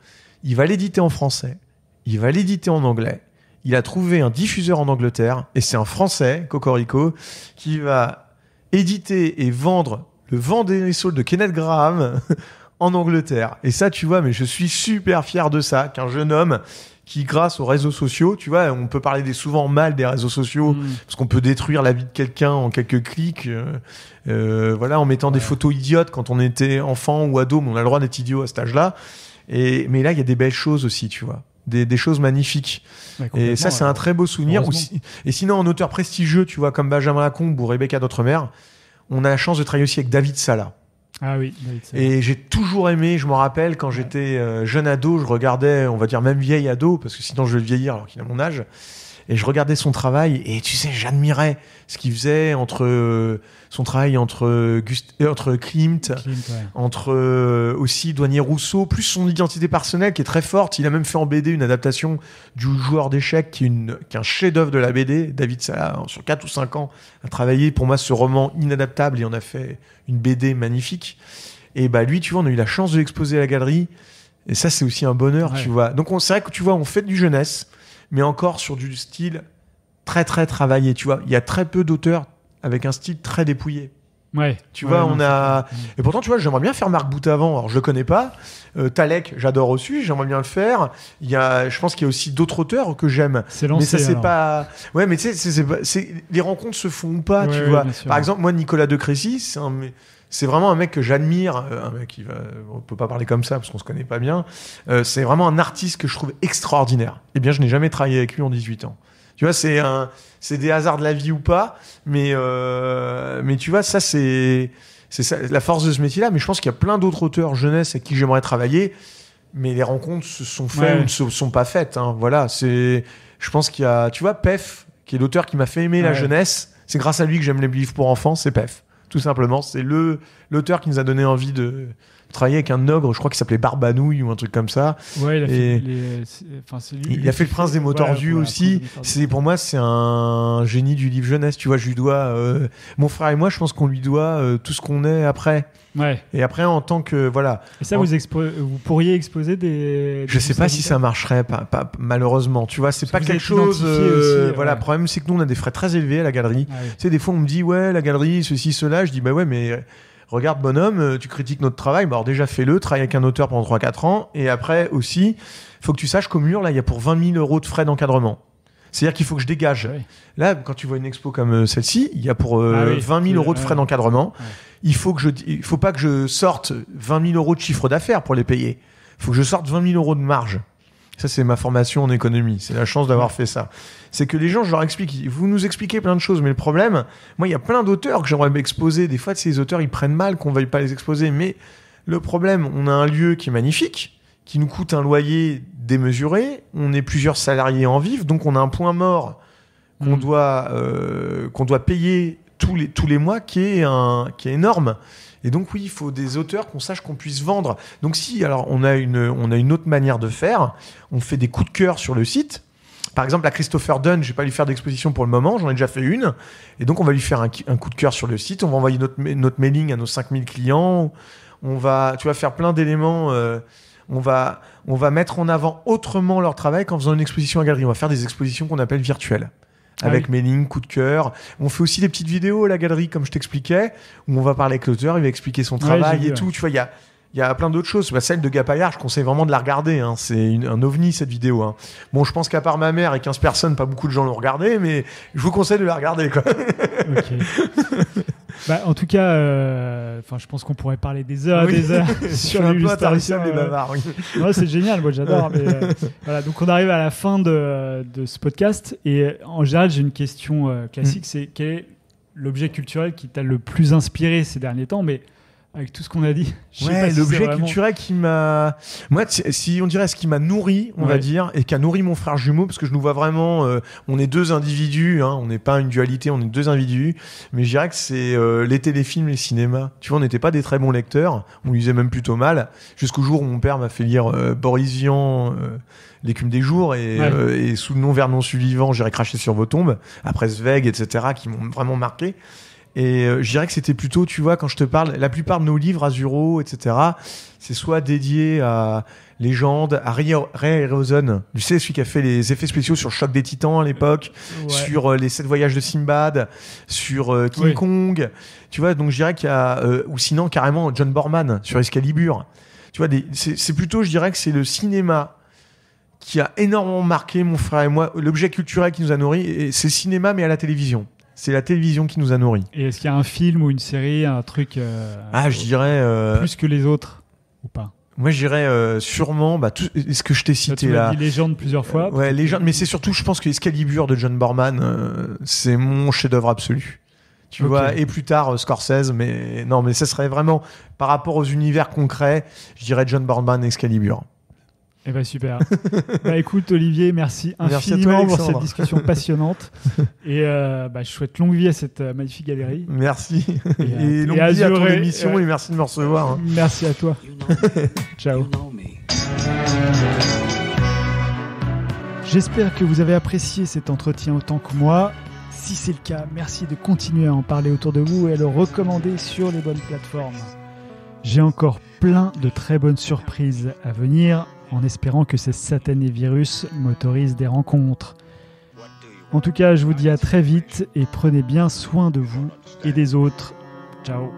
il va l'éditer en français, il va l'éditer en anglais, il a trouvé un diffuseur en Angleterre, et c'est un Français, Cocorico, qui va éditer et vendre le vent des de Kenneth Graham en Angleterre. Et ça, tu vois, mais je suis super fier de ça, qu'un jeune homme qui, grâce aux réseaux sociaux, tu vois, on peut parler des, souvent mal des réseaux sociaux, mm. parce qu'on peut détruire la vie de quelqu'un en quelques clics, euh, euh, voilà, en mettant des photos idiotes quand on était enfant ou ado, mais on a le droit d'être idiot à cet âge-là. Et, mais là, il y a des belles choses aussi, tu vois des, choses magnifiques. et ça, c'est un euh, très beau souvenir. et sinon, en auteur prestigieux, tu vois, comme Benjamin Lacombe ou Rebecca mère on a la chance de travailler aussi avec David Sala. Ah oui, David Sala. Et j'ai toujours aimé, je me rappelle, quand j'étais euh, jeune ado, je regardais, on va dire même vieil ado, parce que sinon je vais vieillir alors qu'il a mon âge, et je regardais son travail, et tu sais, j'admirais ce qu'il faisait entre euh, son travail entre, Gust euh, entre Klimt, entre euh, aussi Douanier Rousseau, plus son identité personnelle qui est très forte. Il a même fait en BD une adaptation du Joueur d'échecs, qui, qui, est un chef-d'œuvre de la BD. David Salah, hein, sur 4 ou 5 ans, a travaillé pour moi ce roman inadaptable et on a fait une BD magnifique. Et bah lui, tu vois, on a eu la chance de l'exposer à la galerie. Et ça, c'est aussi un bonheur, tu vois. Donc c'est vrai que tu vois, on fait du jeunesse, mais encore sur du style très très travaillé, tu vois. Il y a très peu d'auteurs avec un style très dépouillé. Ouais, tu vois, on a. Et pourtant, tu vois, j'aimerais bien faire Marc Boutavant. Alors, je le connais pas. Euh, Talek, j'adore aussi. J'aimerais bien le faire. Il y a, je pense qu'il y a aussi d'autres auteurs que j'aime. C'est lancé. Mais ça, c'est pas. Ouais, mais tu sais, les rencontres se font pas, tu vois. Par exemple, moi, Nicolas de Crécy, c'est vraiment un mec que j'admire, euh, un mec qui va, on peut pas parler comme ça parce qu'on se connaît pas bien. Euh, c'est vraiment un artiste que je trouve extraordinaire. Eh bien, je n'ai jamais travaillé avec lui en 18 ans. Tu vois, c'est c'est des hasards de la vie ou pas, mais euh, tu vois, ça c'est la force de ce métier-là. Mais je pense qu'il y a plein d'autres auteurs jeunesse à qui j'aimerais travailler, mais les rencontres se sont faites ou ne se sont pas faites. Hein. Voilà, c'est, je pense qu'il y a, tu vois, Pef, qui est l'auteur qui m'a fait aimer la jeunesse. C'est grâce à lui que j'aime les livres pour enfants. C'est Pef, tout simplement. C'est le l'auteur qui nous a donné envie de travaillé avec un ogre, je crois qu'il s'appelait Barbanouille ou un truc comme ça. il a, et fait, il a fait le prince des mots tordus aussi. C'est pour moi, c'est un génie du livre jeunesse. Tu vois, je euh, mon frère et moi, je pense qu'on lui doit euh, tout ce qu'on est après. Ouais. Et après, en tant que voilà. Et ça, vous, vous pourriez exposer des. Je je sais pas si ça marcherait, pas, malheureusement. Tu vois, c'est pas quelque chose. Euh, voilà, problème, c'est que nous, on a des frais très élevés à la galerie. Ah des fois, on me dit ouais, la galerie, ceci, cela. Je dis bah ouais, mais regarde bonhomme, euh, tu critiques notre travail, déjà fais-le, travaille avec un auteur pendant 3-4 ans, et après aussi, faut que tu saches qu'au mur, là, il y a pour 20 000 euros de frais d'encadrement. C'est-à-dire qu'il faut que je dégage. Ah là, quand tu vois une expo comme euh, celle-ci, il y a pour 20 euh, 000 ah euros de frais d'encadrement. Il faut que je, faut pas que je sorte 20 000 euros de chiffre d'affaires pour les payer. Il faut que je sorte 20 000 euros de marge. Ça, c'est ma formation en économie. C'est la chance d'avoir fait ça. C'est que les gens, je leur explique, vous nous expliquez plein de choses, mais le problème, moi, il y a plein d'auteurs que j'aimerais m'exposer. Des fois, ces auteurs, ils prennent mal qu'on ne veuille pas les exposer. Mais le problème, on a un lieu qui est magnifique, qui nous coûte un loyer démesuré. On est plusieurs salariés en vif. donc on a un point mort qu'on mm. doit, euh, qu'on doit payer tous les, tous les mois qui est, un, qui est énorme. Et donc oui, il faut des auteurs qu'on sache qu'on puisse vendre. Donc si, alors on a une, on a une autre manière de faire. On fait des coups de cœur sur le site. Par exemple, à Christopher Dunn, je vais pas lui faire d'exposition pour le moment, j'en ai déjà fait une. Et donc, on va lui faire un, coup de cœur sur le site, on va envoyer notre, mailing à nos 5000 clients, on va, tu vas faire plein d'éléments, euh, on, va, on va mettre en avant autrement leur travail qu'en faisant une exposition à galerie. On va faire des expositions qu'on appelle virtuelles. Ah avec coup de cœur. On fait aussi des petites vidéos à la galerie, comme je t'expliquais, où on va parler avec l'auteur, il va expliquer son travail et tout. Tu vois, il y a il y a plein d'autres choses. Bah, celle de Gapayard, je conseille vraiment de la regarder. Hein. C'est un ovni, cette vidéo. Hein. Bon, je pense qu'à part ma mère et 15 personnes, pas beaucoup de gens l'ont regardée, mais je vous conseille de la regarder. Bah, en tout cas, euh, je pense qu'on pourrait parler des heures oui. des heures sur l'illustration. Euh... c'est génial, moi j'adore. Euh, voilà, donc on arrive à la fin de, ce podcast. Et en général, j'ai une question euh, classique, mm. c'est quel est l'objet culturel qui t'a le plus inspiré ces derniers temps mais avec tout ce qu'on a dit. ouais, l'objet culturel qui m'a. Moi, si on dirait ce qui m'a nourri, on va dire, et qui a nourri mon frère jumeau, parce que je nous vois vraiment. Euh, on est deux individus, hein, on n'est pas une dualité, on est deux individus. Mais je dirais que c'est euh, les téléfilms, les cinémas. Tu vois, on n'était pas des très bons lecteurs, on lisait même plutôt mal, jusqu'au jour où mon père m'a fait lire euh, Boris Vian. Euh, L'écume des jours et, euh, et sous le nom Vernon vivant j'irai cracher sur vos tombes, après Sveg, etc., qui m'ont vraiment marqué. Et euh, je dirais que c'était plutôt, tu vois, quand je te parle, la plupart de nos livres, Azuro, etc., c'est soit dédié à légende, à Ray Rosen tu sais, celui qui a fait les effets spéciaux sur Choc des Titans à l'époque, sur euh, les sept voyages de Simbad, sur euh, King Kong, tu vois, donc je dirais qu'il y a, ou sinon carrément John Borman sur Excalibur. Tu vois, c'est plutôt, je dirais que c'est le cinéma qui a énormément marqué mon frère et moi, l'objet culturel qui nous a nourris, c'est cinéma mais à la télévision c'est la télévision qui nous a nourris. Et est-ce qu'il y a un film ou une série, un truc euh, Ah, je dirais euh, plus que les autres ou pas Moi, je dirais euh, sûrement bah, tout ce que je t'ai cité là. Tu dit légende plusieurs fois. ouais, légende, mais c'est surtout, je pense que Excalibur de John Borman, c'est mon chef-d'œuvre absolu. Tu vois, et plus tard Scorsese, mais non, mais ça serait vraiment par rapport aux univers concrets, je dirais John Borman, Excalibur. Eh ben super. bah écoute Olivier, merci infiniment pour cette discussion passionnante et euh, bah, je souhaite longue vie à cette euh, magnifique galerie. Merci et, euh, longue vie à, ton émission et merci de me recevoir. Hein. Merci à toi. Ciao. J'espère que vous avez apprécié cet entretien autant que moi. Si c'est le cas, merci de continuer à en parler autour de vous et à le recommander sur les bonnes plateformes. J'ai encore plein de très bonnes surprises à venir en espérant que ces satanés virus m'autorisent des rencontres. En tout cas, je vous dis à très vite et prenez bien soin de vous et des autres. Ciao.